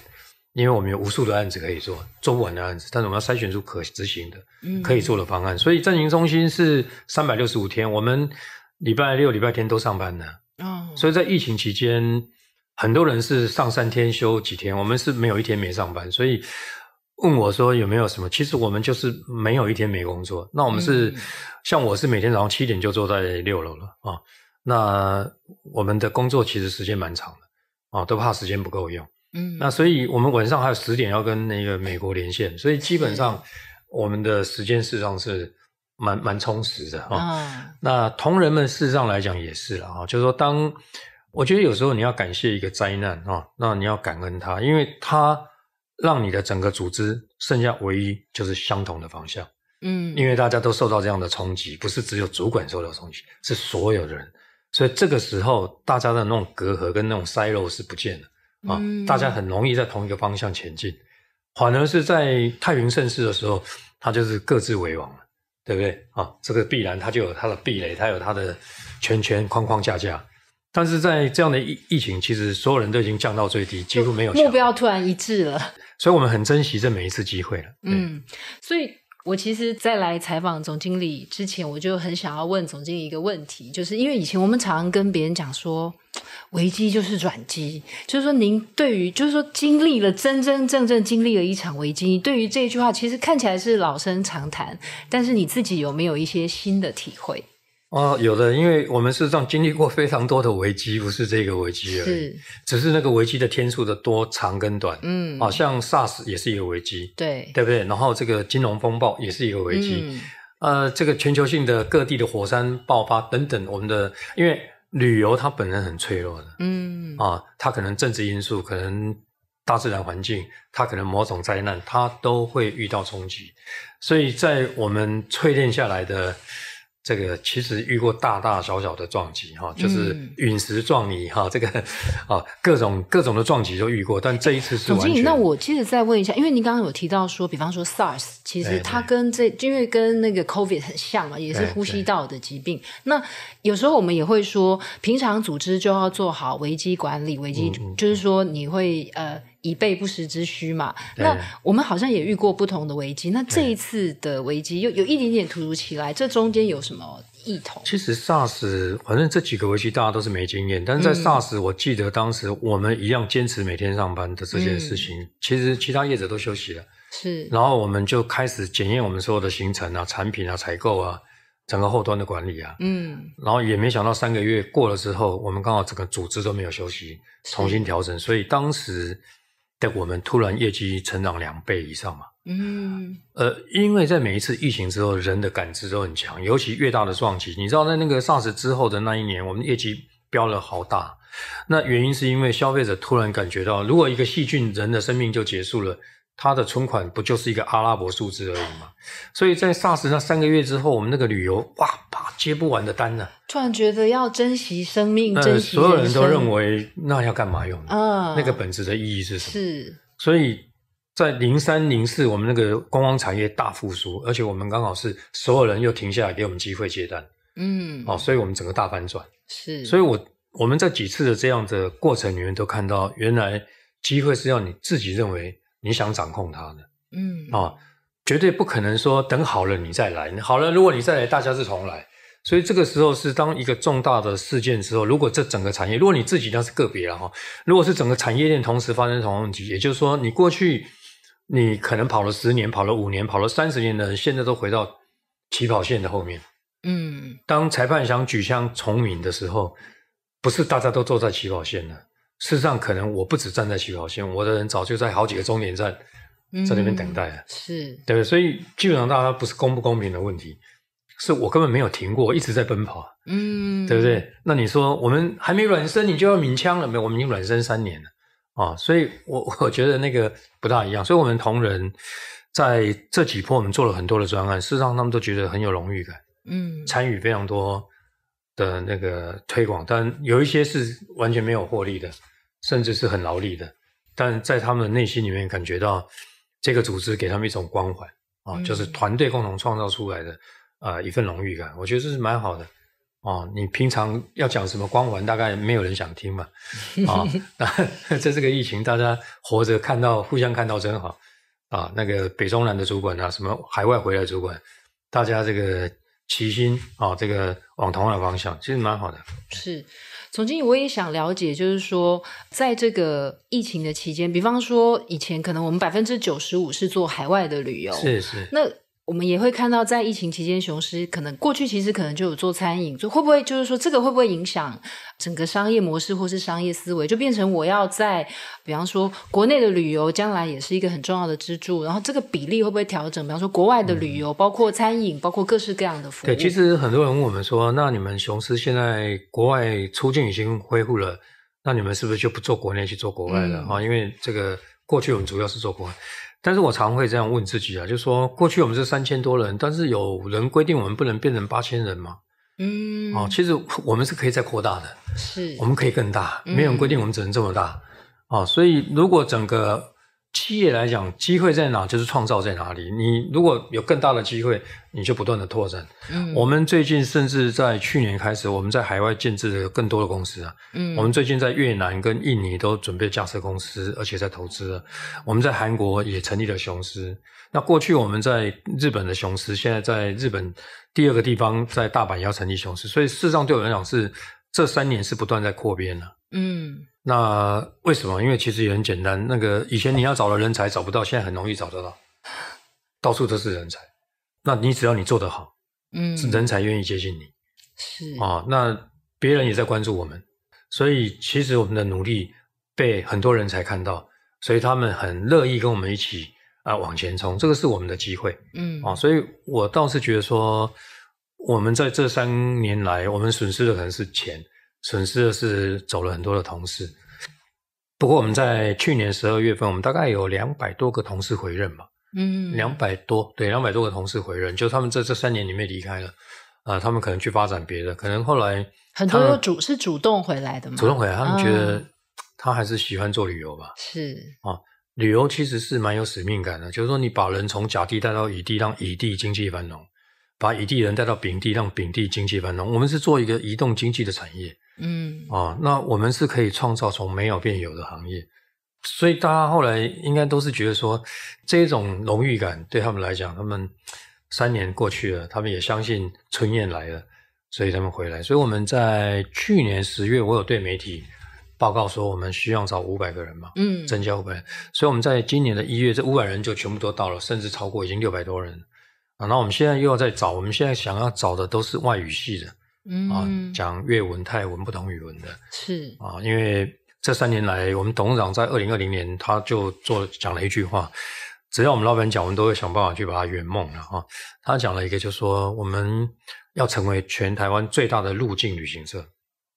因为我们有无数的案子可以做，做不完的案子，但是我们要筛选出可执行的、可以做的方案。所以，战情中心是三百六十五天，我们礼拜六、礼拜天都上班的。哦，所以在疫情期间。很多人是上三天休几天，我们是没有一天没上班，所以问我说有没有什么？其实我们就是没有一天没工作。那我们是，像我是每天早上七点就坐在六楼了啊。那我们的工作其实时间蛮长的啊，都怕时间不够用。嗯，那所以我们晚上还有十点要跟那个美国连线，所以基本上我们的时间事实上是蛮蛮充实的啊。那同仁们事实上来讲也是了啊，就是说当。我觉得有时候你要感谢一个灾难啊，那你要感恩它，因为它让你的整个组织剩下唯一就是相同的方向，嗯，因为大家都受到这样的冲击，不是只有主管受到冲击，是所有的人，所以这个时候大家的那种隔阂跟那种塞肉是不见了啊，大家很容易在同一个方向前进，反而是，在太平盛世的时候，他就是各自为王了，对不对啊？这个必然它就有它的壁垒，它有它的圈圈框框架架。但是在这样的疫疫情，其实所有人都已经降到最低，几乎没有目标，突然一致了。所以，我们很珍惜这每一次机会了。嗯，所以我其实，在来采访总经理之前，我就很想要问总经理一个问题，就是因为以前我们常跟别人讲说，危机就是转机，就是说，您对于就是说，经历了真真正正经历了一场危机，对于这一句话，其实看起来是老生常谈，但是你自己有没有一些新的体会？哦，有的，因为我们实上经历过非常多的危机，不是这个危机而已，是只是那个危机的天数的多长跟短，嗯，啊，像 SARS 也是一个危机，对对不对？然后这个金融风暴也是一个危机，呃，这个全球性的各地的火山爆发等等，我们的因为旅游它本身很脆弱的，嗯啊，它可能政治因素，可能大自然环境，它可能某种灾难，它都会遇到冲击，所以在我们淬炼下来的。这个其实遇过大大小小的撞击哈，就是陨石撞你哈，这个啊各种各种的撞击都遇过，但这一次是。经理，那我其实再问一下，因为您刚刚有提到说，比方说 SARS，其实它跟这因为跟那个 COVID 很像嘛，也是呼吸道的疾病。那有时候我们也会说，平常组织就要做好危机管理，危机就是说你会呃。以备不时之需嘛？那我们好像也遇过不同的危机。那这一次的危机又有一点点突如其来，这中间有什么异同？其实 s a r s 反正这几个危机大家都是没经验，但是在 s a r s 我记得当时我们一样坚持每天上班的这件事情，其实其他业者都休息了，是。然后我们就开始检验我们所有的行程啊、产品啊、采购啊、整个后端的管理啊，嗯。然后也没想到三个月过了之后，我们刚好整个组织都没有休息，重新调整，所以当时。但我们突然业绩成长两倍以上嘛？嗯，呃，因为在每一次疫情之后，人的感知都很强，尤其越大的撞击。你知道，在那个 SARS 之后的那一年，我们业绩飙了好大，那原因是因为消费者突然感觉到，如果一个细菌，人的生命就结束了。他的存款不就是一个阿拉伯数字而已吗？所以，在 SARS 那三个月之后，我们那个旅游哇，接不完的单呢。突然觉得要珍惜生命，珍惜。所有人都认为那要干嘛用？嗯，那个本质的意义是什么？是。所以在零三、零四，我们那个观光产业大复苏，而且我们刚好是所有人又停下来给我们机会接单。嗯，哦，所以我们整个大反转。是。所以我我们在几次的这样的过程里面都看到，原来机会是要你自己认为。你想掌控它呢？嗯啊，绝对不可能说等好了你再来。好了，如果你再来，大家是重来。所以这个时候是当一个重大的事件之后，如果这整个产业，如果你自己那是个别了哈，如果是整个产业链同时发生什么问题，也就是说，你过去你可能跑了十年，跑了五年，跑了三十年的人，现在都回到起跑线的后面。嗯，当裁判想举枪重名的时候，不是大家都坐在起跑线了。事实上，可能我不止站在起跑线，我的人早就在好几个终点站，在那边等待了。是对，所以基本上大家不是公不公平的问题，是我根本没有停过，一直在奔跑。嗯，对不对？那你说我们还没软身，你就要鸣枪了没？有，我们已经软身三年了啊！所以我我觉得那个不大一样。所以，我们同仁在这几波，我们做了很多的专案，事实上他们都觉得很有荣誉感。嗯，参与非常多的那个推广，但有一些是完全没有获利的。甚至是很劳力的，但在他们的内心里面感觉到，这个组织给他们一种光环啊，就是团队共同创造出来的啊一份荣誉感。我觉得这是蛮好的哦，你平常要讲什么光环，大概没有人想听嘛啊。那 在这个疫情，大家活着看到，互相看到真好啊。那个北中南的主管啊，什么海外回来主管，大家这个齐心啊，这个往同样的方向，其实蛮好的。是。总经理，我也想了解，就是说，在这个疫情的期间，比方说以前可能我们百分之九十五是做海外的旅游，是是，那。我们也会看到，在疫情期间，雄狮可能过去其实可能就有做餐饮，就会不会就是说，这个会不会影响整个商业模式或是商业思维，就变成我要在，比方说国内的旅游，将来也是一个很重要的支柱，然后这个比例会不会调整？比方说国外的旅游，包括餐饮，包括各式各样的服务。对，其实很多人问我们说，那你们雄狮现在国外出境已经恢复了，那你们是不是就不做国内，去做国外了啊？因为这个过去我们主要是做国外。但是我常会这样问自己啊，就说过去我们是三千多人，但是有人规定我们不能变成八千人吗？嗯，哦，其实我们是可以再扩大的，是，我们可以更大，没有人规定我们只能这么大，哦，所以如果整个。企业来讲，机会在哪就是创造在哪里。你如果有更大的机会，你就不断的拓展。嗯，我们最近甚至在去年开始，我们在海外建置更多的公司啊。嗯，我们最近在越南跟印尼都准备架设公司，而且在投资。我们在韩国也成立了雄狮。那过去我们在日本的雄狮，现在在日本第二个地方在大阪也要成立雄狮。所以事实上对我来讲是这三年是不断在扩编了。嗯。那为什么？因为其实也很简单。那个以前你要找的人才找不到，现在很容易找得到，到处都是人才。那你只要你做得好，嗯，是人才愿意接近你，是啊。那别人也在关注我们，所以其实我们的努力被很多人才看到，所以他们很乐意跟我们一起啊往前冲。这个是我们的机会，嗯啊。所以我倒是觉得说，我们在这三年来，我们损失的可能是钱。损失的是走了很多的同事，不过我们在去年十二月份，我们大概有两百多个同事回任嘛，嗯，两百多，对，两百多个同事回任，就他们在这三年里面离开了，啊，他们可能去发展别的，可能后来很多主是主动回来的嘛，主动回来，他们觉得他还是喜欢做旅游吧，是啊，旅游其实是蛮有使命感的，就是说你把人从甲地带到乙地，让乙地经济繁荣，把乙地人带到丙地，让丙地经济繁荣，我们是做一个移动经济的产业。嗯啊，那我们是可以创造从没有变有的行业，所以大家后来应该都是觉得说，这种荣誉感对他们来讲，他们三年过去了，他们也相信春燕来了，所以他们回来。所以我们在去年十月，我有对媒体报告说，我们需要找五百个人嘛，嗯，增加五百，所以我们在今年的一月，这五百人就全部都到了，甚至超过已经六百多人啊。那我们现在又要再找，我们现在想要找的都是外语系的。嗯，讲粤文泰文不同语文的，是啊，因为这三年来，我们董事长在二零二零年他就做讲了一句话，只要我们老板讲，我们都会想办法去把它圆梦了哈。他讲了一个，就是说我们要成为全台湾最大的入境旅行社，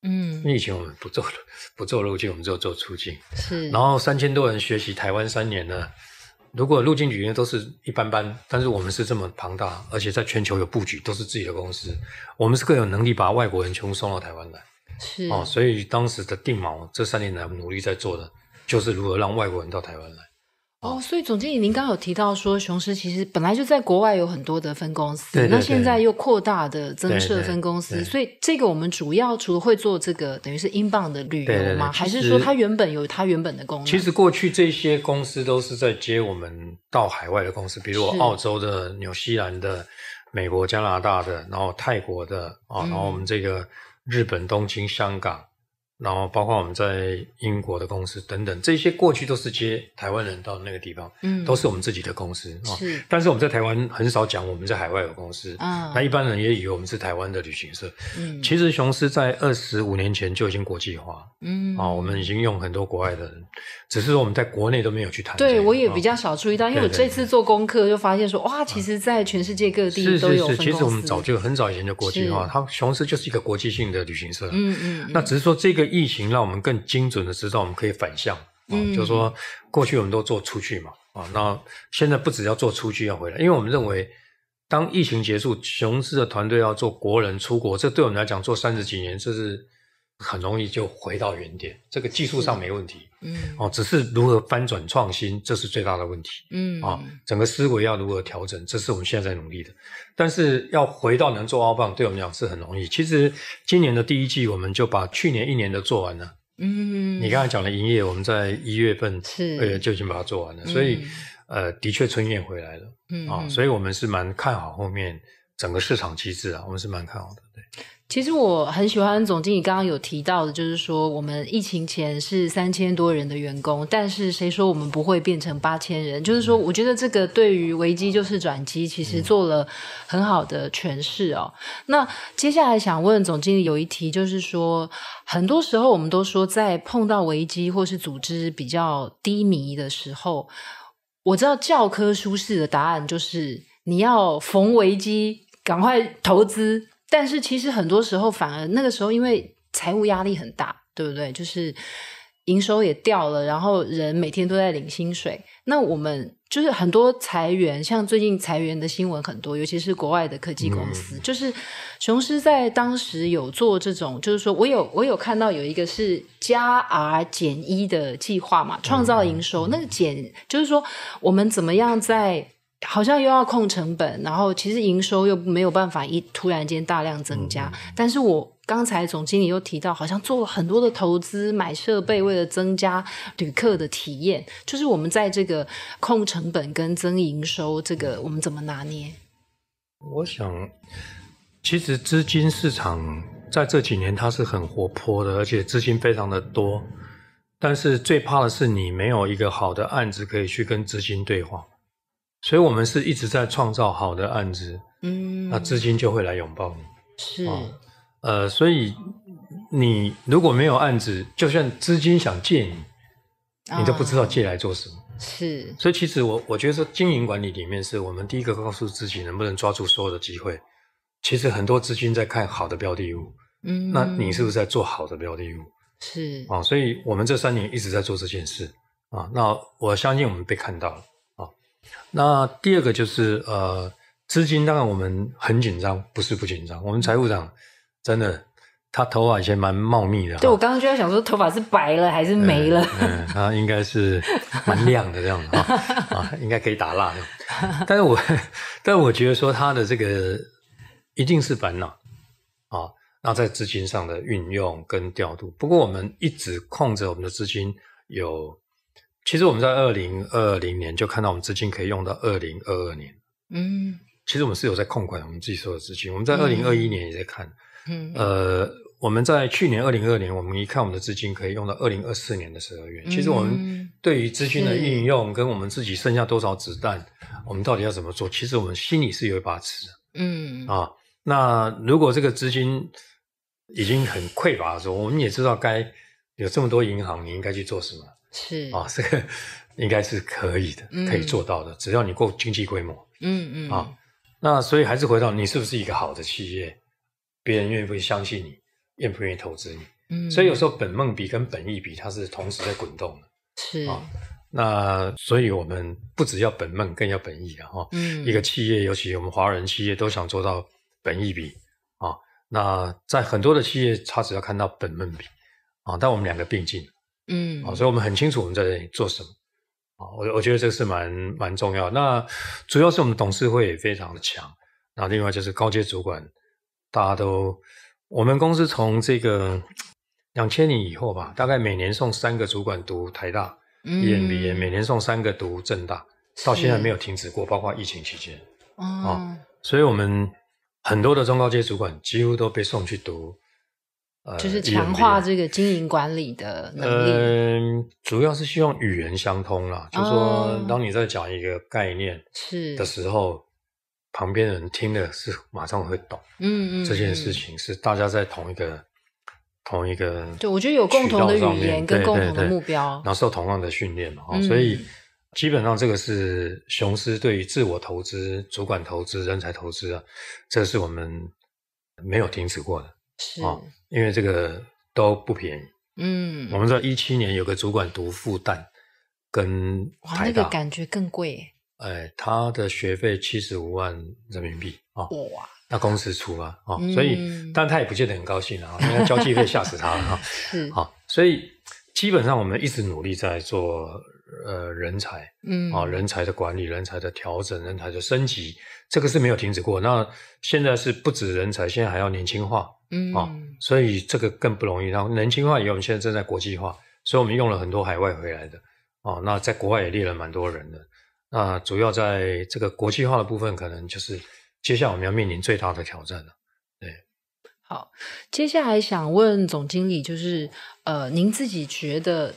嗯，因为以前我们不做不做入境，我们只有做出境，是，然后三千多人学习台湾三年呢。如果入境旅游都是一般般，但是我们是这么庞大，而且在全球有布局，都是自己的公司，我们是更有能力把外国人全部送到台湾来。是哦，所以当时的定锚，这三年来努力在做的，就是如何让外国人到台湾来。哦，所以总经理，您刚刚有提到说，雄狮其实本来就在国外有很多的分公司，那现在又扩大的增设分公司，所以这个我们主要除了会做这个，等于是英镑的旅游吗？还是说它原本有它原本的公司？其实过去这些公司都是在接我们到海外的公司，比如澳洲的、纽西兰的、美国、加拿大的，然后泰国的，啊，然后我们这个日本东京、香港。然后包括我们在英国的公司等等，这些过去都是接台湾人到那个地方，嗯，都是我们自己的公司啊。是。但是我们在台湾很少讲我们在海外有公司啊。那一般人也以为我们是台湾的旅行社。嗯。其实雄狮在二十五年前就已经国际化。嗯。啊，我们已经用很多国外的人，只是说我们在国内都没有去谈。对，我也比较少注意到，因为我这次做功课就发现说，哇，其实，在全世界各地都有其实我们早就很早以前就国际化，它雄狮就是一个国际性的旅行社。嗯嗯嗯。那只是说这个。疫情让我们更精准的知道我们可以反向啊，就是说过去我们都做出去嘛啊，那现在不只要做出去，要回来，因为我们认为当疫情结束，雄狮的团队要做国人出国，这对我们来讲做三十几年，这是。很容易就回到原点，这个技术上没问题。嗯，哦，只是如何翻转创新，这是最大的问题。嗯啊，整个思维要如何调整，这是我们现在在努力的。但是要回到能做 o 棒，对我们讲是很容易。其实今年的第一季，我们就把去年一年的做完了。嗯，你刚才讲的营业，我们在一月份是就已经把它做完了，所以呃，的确春燕回来了。嗯啊，所以我们是蛮看好后面整个市场机制啊，我们是蛮看好的。对。其实我很喜欢总经理刚刚有提到的，就是说我们疫情前是三千多人的员工，但是谁说我们不会变成八千人？就是说，我觉得这个对于危机就是转机，其实做了很好的诠释哦。那接下来想问总经理有一题，就是说，很多时候我们都说在碰到危机或是组织比较低迷的时候，我知道教科书式的答案就是你要逢危机赶快投资。但是其实很多时候，反而那个时候因为财务压力很大，对不对？就是营收也掉了，然后人每天都在领薪水。那我们就是很多裁员，像最近裁员的新闻很多，尤其是国外的科技公司。就是雄狮在当时有做这种，就是说我有我有看到有一个是加 R 减一的计划嘛，创造营收。那个减就是说我们怎么样在。好像又要控成本，然后其实营收又没有办法一突然间大量增加。但是我刚才总经理又提到，好像做了很多的投资，买设备为了增加旅客的体验。就是我们在这个控成本跟增营收这个，我们怎么拿捏？我想，其实资金市场在这几年它是很活泼的，而且资金非常的多。但是最怕的是你没有一个好的案子可以去跟资金对话。所以，我们是一直在创造好的案子，嗯，那资金就会来拥抱你。是，呃，所以你如果没有案子，就算资金想借你，你都不知道借来做什么。是，所以其实我我觉得说，经营管理里面是我们第一个告诉自己，能不能抓住所有的机会。其实很多资金在看好的标的物，嗯，那你是不是在做好的标的物？是，哦，所以我们这三年一直在做这件事啊。那我相信我们被看到了。那第二个就是呃，资金当然我们很紧张，不是不紧张，我们财务长真的他头发以前蛮茂密的。对我刚刚就在想说，头发是白了还是没了？嗯，他应该是蛮亮的这样的 啊，应该可以打蜡。但是我但我觉得说他的这个一定是烦恼啊。那在资金上的运用跟调度，不过我们一直控制我们的资金有。其实我们在二零二零年就看到我们资金可以用到二零二二年。嗯，其实我们是有在控管我们自己所有的资金。我们在二零二一年也在看。嗯，呃，我们在去年二零二零年，我们一看我们的资金可以用到二零二四年的十二月。其实我们对于资金的运用跟我们自己剩下多少子弹，我们到底要怎么做？其实我们心里是有一把尺。嗯啊，那如果这个资金已经很匮乏的时候，我们也知道该有这么多银行，你应该去做什么。是啊，这个 应该是可以的，可以做到的。只要你够经济规模，嗯嗯啊，那所以还是回到你是不是一个好的企业，别人愿不愿意相信你，愿不愿意投资你？嗯，所以有时候本梦比跟本意比，它是同时在滚动的。是啊，那所以我们不只要本梦，更要本意啊！哈。嗯，一个企业，尤其我们华人企业，都想做到本意比啊。那在很多的企业，他只要看到本梦比啊，但我们两个并进。嗯，好，所以我们很清楚我们在做什么啊。我我觉得这个是蛮蛮重要。那主要是我们董事会也非常的强，那另外就是高阶主管大家都，我们公司从这个两千年以后吧，大概每年送三个主管读台大 EMBA，每年送三个读正大，到现在没有停止过，包括疫情期间啊。所以我们很多的中高阶主管几乎都被送去读。呃，就是强化这个经营管理的能力。嗯，主要是希望语言相通啦，就说当你在讲一个概念是的时候，旁边人听的是马上会懂。嗯嗯，这件事情是大家在同一个同一个，对我觉得有共同的语言跟共同的目标，然后同样的训练嘛。所以基本上这个是雄狮对于自我投资、主管投资、人才投资啊，这是我们没有停止过的。是，因为这个都不便宜。嗯，我们知道一七年有个主管读复旦，跟哇，那个感觉更贵。哎，他的学费七十五万人民币啊，哇，那公司出啊啊，所以但他也不见得很高兴了啊，因为交际费吓死他了 哦。是啊，所以基本上我们一直努力在做。呃，人才，嗯，啊，人才的管理，人才的调整，人才的升级，这个是没有停止过。那现在是不止人才，现在还要年轻化，嗯，啊，所以这个更不容易。然后年轻化，因为我们现在正在国际化，所以我们用了很多海外回来的，啊，那在国外也列了蛮多人的。那主要在这个国际化的部分，可能就是接下来我们要面临最大的挑战了。对，好，接下来想问总经理，就是呃，您自己觉得？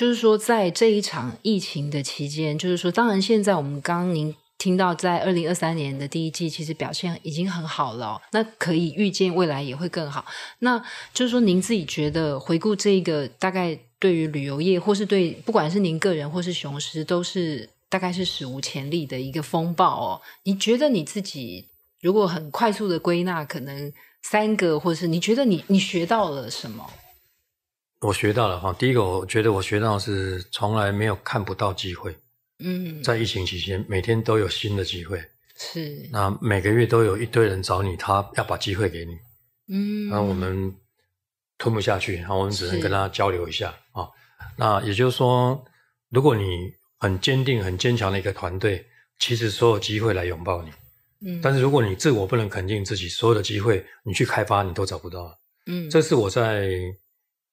就是说，在这一场疫情的期间，就是说，当然现在我们刚您听到，在二零二三年的第一季，其实表现已经很好了，那可以预见未来也会更好。那就是说，您自己觉得回顾这个，大概对于旅游业，或是对不管是您个人或是雄狮，都是大概是史无前例的一个风暴哦。你觉得你自己如果很快速的归纳，可能三个，或是你觉得你你学到了什么？我学到了哈，第一个我觉得我学到的是从来没有看不到机会，嗯，在疫情期间每天都有新的机会，是那每个月都有一堆人找你，他要把机会给你，嗯，那我们吞不下去，然后我们只能跟他交流一下啊。那也就是说，如果你很坚定、很坚强的一个团队，其实所有机会来拥抱你，嗯，但是如果你自我不能肯定自己，所有的机会你去开发你都找不到嗯，这是我在。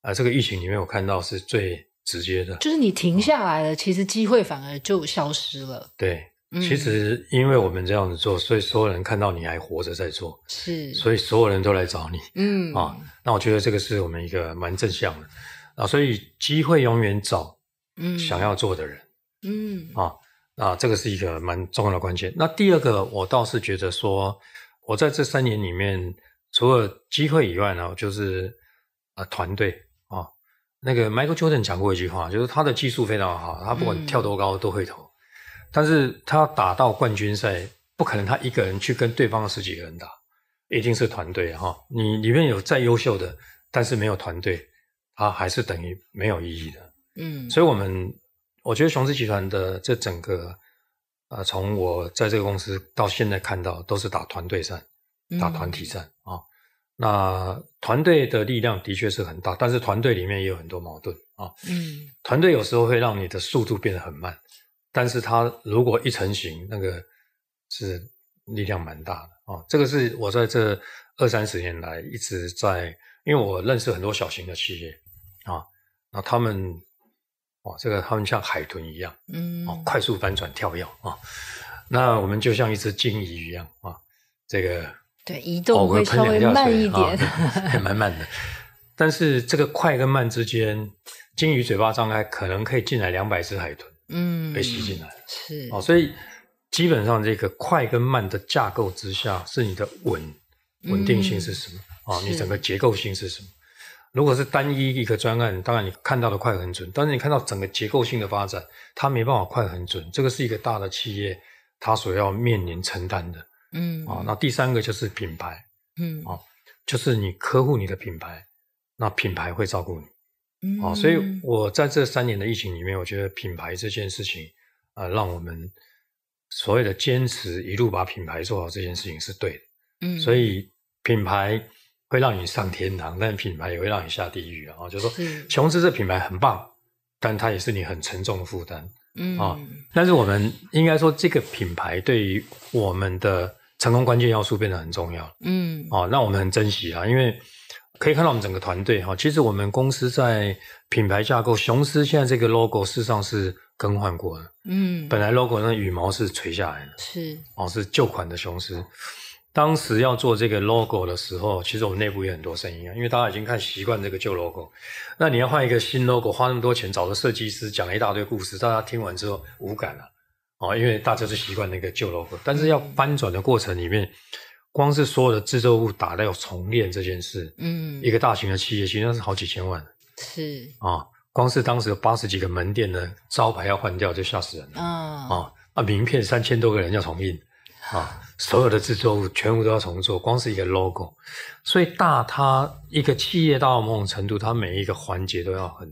啊，这个疫情里面我看到是最直接的，就是你停下来了，其实机会反而就消失了。对，其实因为我们这样子做，所以所有人看到你还活着在做，是，所以所有人都来找你，嗯啊，那我觉得这个是我们一个蛮正向的啊，所以机会永远找想要做的人，嗯啊，啊，这个是一个蛮重要的关键。那第二个，我倒是觉得说，我在这三年里面，除了机会以外呢，就是啊，团队。那个 Michael Jordan 讲过一句话，就是他的技术非常好，他不管跳多高都会投。但是他打到冠军赛，不可能他一个人去跟对方十几个人打，一定是团队哈。你里面有再优秀的，但是没有团队，他还是等于没有意义的。嗯，所以我们我觉得雄狮集团的这整个，呃，从我在这个公司到现在看到，都是打团队战，打团体战啊。那团队的力量的确是很大，但是团队里面也有很多矛盾啊。嗯，团队有时候会让你的速度变得很慢，但是它如果一成型，那个是力量蛮大的啊。这个是我在这二三十年来一直在，因为我认识很多小型的企业啊，那他们哦，这个他们像海豚一样，嗯，快速翻转跳跃啊。那我们就像一只金鱼一样啊，这个。对，移动会稍微慢一点，还蛮慢的。但是这个快跟慢之间，鲸鱼嘴巴张开可能可以进来两百只海豚，嗯，被吸进来是哦，所以基本上这个快跟慢的架构之下，是你的稳稳定性是什么啊？你整个结构性是什么？如果是单一一个专案，当然你看到的快很准，但是你看到整个结构性的发展，它没办法快很准。这个是一个大的企业，它所要面临承担的。嗯啊，那第三个就是品牌，嗯啊，就是你呵护你的品牌，那品牌会照顾你，嗯啊，所以我在这三年的疫情里面，我觉得品牌这件事情啊，让我们所谓的坚持一路把品牌做好这件事情是对的，嗯，所以品牌会让你上天堂，但是品牌也会让你下地狱啊，就说琼斯这品牌很棒，但它也是你很沉重的负担，嗯啊，但是我们应该说这个品牌对于我们的。成功关键要素变得很重要，嗯，哦，那我们很珍惜啊，因为可以看到我们整个团队哈。其实我们公司在品牌架构，雄狮现在这个 logo 事实上是更换过的，嗯，本来 logo 那羽毛是垂下来的，是哦，是旧款的雄狮。当时要做这个 logo 的时候，其实我们内部也很多声音啊，因为大家已经看习惯这个旧 logo，那你要换一个新 logo，花那么多钱找个设计师讲了一大堆故事，大家听完之后无感了。哦，因为大家是习惯那个旧 logo，但是要翻转的过程里面，光是所有的制作物打掉重练这件事，嗯，一个大型的企业实际是好几千万，是啊，光是当时八十几个门店的招牌要换掉就吓死人了啊啊，名片三千多个人要重印啊，所有的制作物全部都要重做，光是一个 logo，所以大它一个企业到某种程度，它每一个环节都要很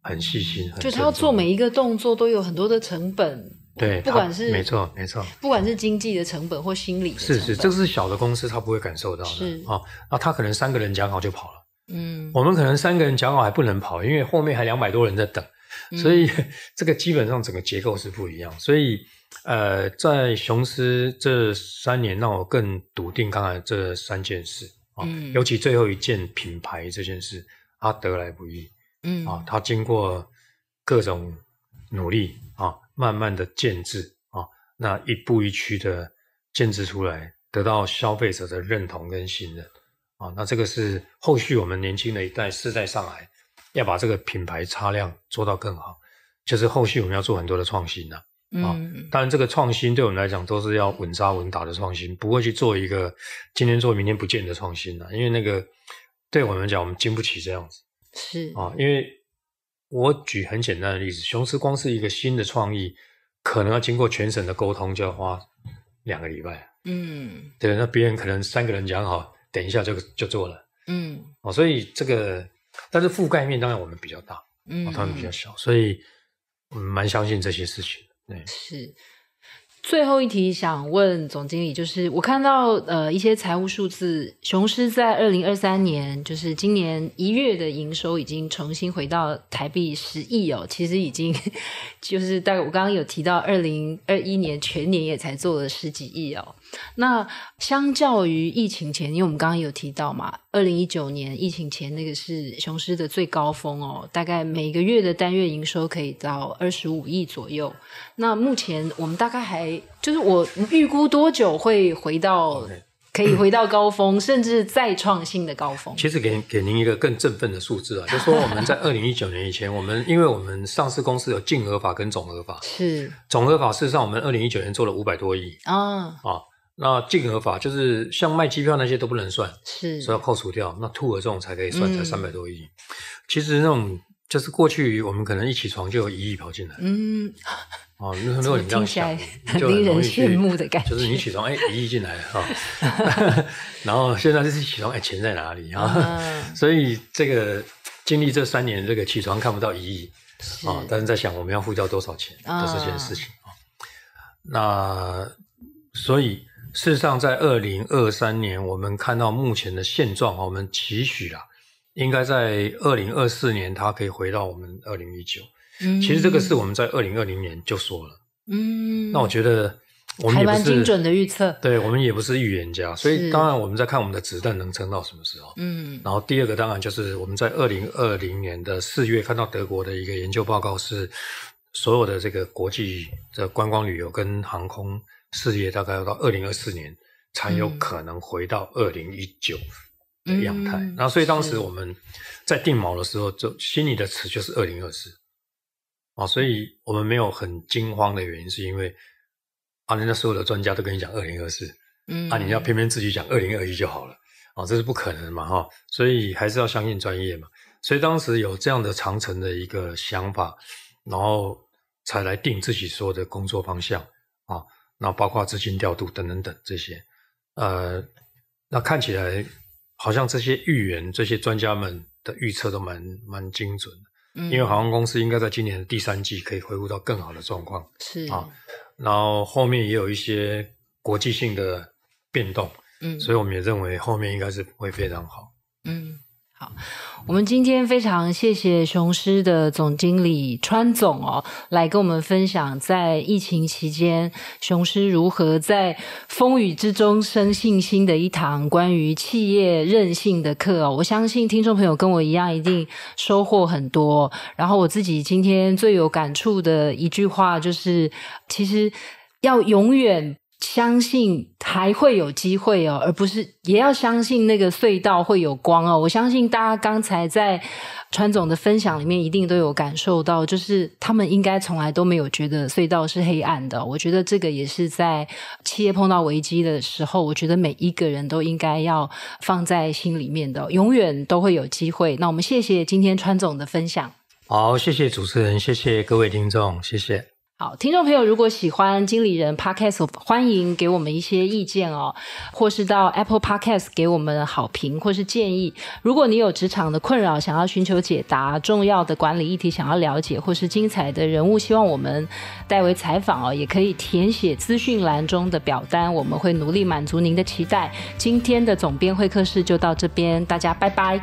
很细心，就他要做每一个动作都有很多的成本。对，不管是没错没错，不管是经济的成本或心理，是是，这是小的公司他不会感受到的啊。那他可能三个人讲好就跑了，嗯，我们可能三个人讲好还不能跑，因为后面还两百多人在等，所以这个基本上整个结构是不一样。所以呃，在雄狮这三年，让我更笃定。刚才这三件事啊，尤其最后一件品牌这件事，它得来不易，嗯啊，它经过各种努力。啊，慢慢的建制啊，那一步一趋的建制出来，得到消费者的认同跟信任啊，那这个是后续我们年轻的一代世代上海要把这个品牌擦亮，做到更好，就是后续我们要做很多的创新了啊。当然，这个创新对我们来讲都是要稳扎稳打的创新，不会去做一个今天做明天不见的创新啊，因为那个对我们讲，我们经不起这样子是啊，因为。我举很简单的例子，雄狮光是一个新的创意，可能要经过全省的沟通，就要花两个礼拜。嗯，对，那别人可能三个人讲好，等一下就就做了。嗯，哦，所以这个，但是覆盖面当然我们比较大，嗯，他们比较小，所以我们蛮相信这些事情对，是。最后一题想问总经理，就是我看到呃一些财务数字，雄狮在二零二三年，就是今年一月的营收已经重新回到台币十亿哦，其实已经 就是，大概我刚刚有提到二零二一年全年也才做了十几亿哦。那相较于疫情前，因为我们刚刚有提到嘛，二零一九年疫情前那个是雄狮的最高峰哦，大概每个月的单月营收可以到二十五亿左右。那目前我们大概还就是我预估多久会回到可以回到高峰，甚至再创新的高峰？其实给给您一个更振奋的数字啊，就说我们在二零一九年以前，我们因为我们上市公司有净额法跟总额法，是总额法，事实上我们二零一九年做了五百多亿啊啊。那进合法就是像卖机票那些都不能算，是，所以要扣除掉。那兔鹅这种才可以算，才三百多亿。其实那种就是过去我们可能一起床就有一亿跑进来，嗯，哦，如果你种比较吓人，令人羡慕的感觉。就是你起床哎，一亿进来哈，然后现在就是起床哎，钱在哪里啊？所以这个经历这三年，这个起床看不到一亿啊，但是在想我们要付掉多少钱的这件事情啊。那所以。事实上，在二零二三年，我们看到目前的现状我们期许了应该在二零二四年，它可以回到我们二零一九。嗯，其实这个是我们在二零二零年就说了。嗯，那我觉得我们不是精准的预测，对我们也不是预言家，所以当然我们在看我们的子弹能撑到什么时候。嗯，然后第二个当然就是我们在二零二零年的四月看到德国的一个研究报告，是所有的这个国际的观光旅游跟航空。事业大概要到二零二四年才有可能回到二零一九的样态，那所以当时我们在定锚的时候，就心里的词就是二零二四啊，所以我们没有很惊慌的原因，是因为啊，人家所有的专家都跟你讲二零二四，啊，你要偏偏自己讲二零二一就好了，啊，这是不可能嘛，哈，所以还是要相信专业嘛，所以当时有这样的长程的一个想法，然后才来定自己说的工作方向啊。那包括资金调度等等等这些，呃，那看起来好像这些预言、这些专家们的预测都蛮蛮精准的。嗯，因为航空公司应该在今年的第三季可以恢复到更好的状况。是啊，然后后面也有一些国际性的变动，嗯，所以我们也认为后面应该是会非常好。嗯。好，我们今天非常谢谢雄狮的总经理川总哦，来跟我们分享在疫情期间雄狮如何在风雨之中生信心的一堂关于企业韧性的课哦。我相信听众朋友跟我一样一定收获很多。然后我自己今天最有感触的一句话就是，其实要永远。相信还会有机会哦，而不是也要相信那个隧道会有光哦。我相信大家刚才在川总的分享里面，一定都有感受到，就是他们应该从来都没有觉得隧道是黑暗的。我觉得这个也是在企业碰到危机的时候，我觉得每一个人都应该要放在心里面的，永远都会有机会。那我们谢谢今天川总的分享，好，谢谢主持人，谢谢各位听众，谢谢。好，听众朋友，如果喜欢经理人 podcast，欢迎给我们一些意见哦，或是到 Apple Podcast 给我们好评或是建议。如果你有职场的困扰，想要寻求解答；重要的管理议题想要了解，或是精彩的人物，希望我们代为采访哦，也可以填写资讯栏中的表单，我们会努力满足您的期待。今天的总编会客室就到这边，大家拜拜。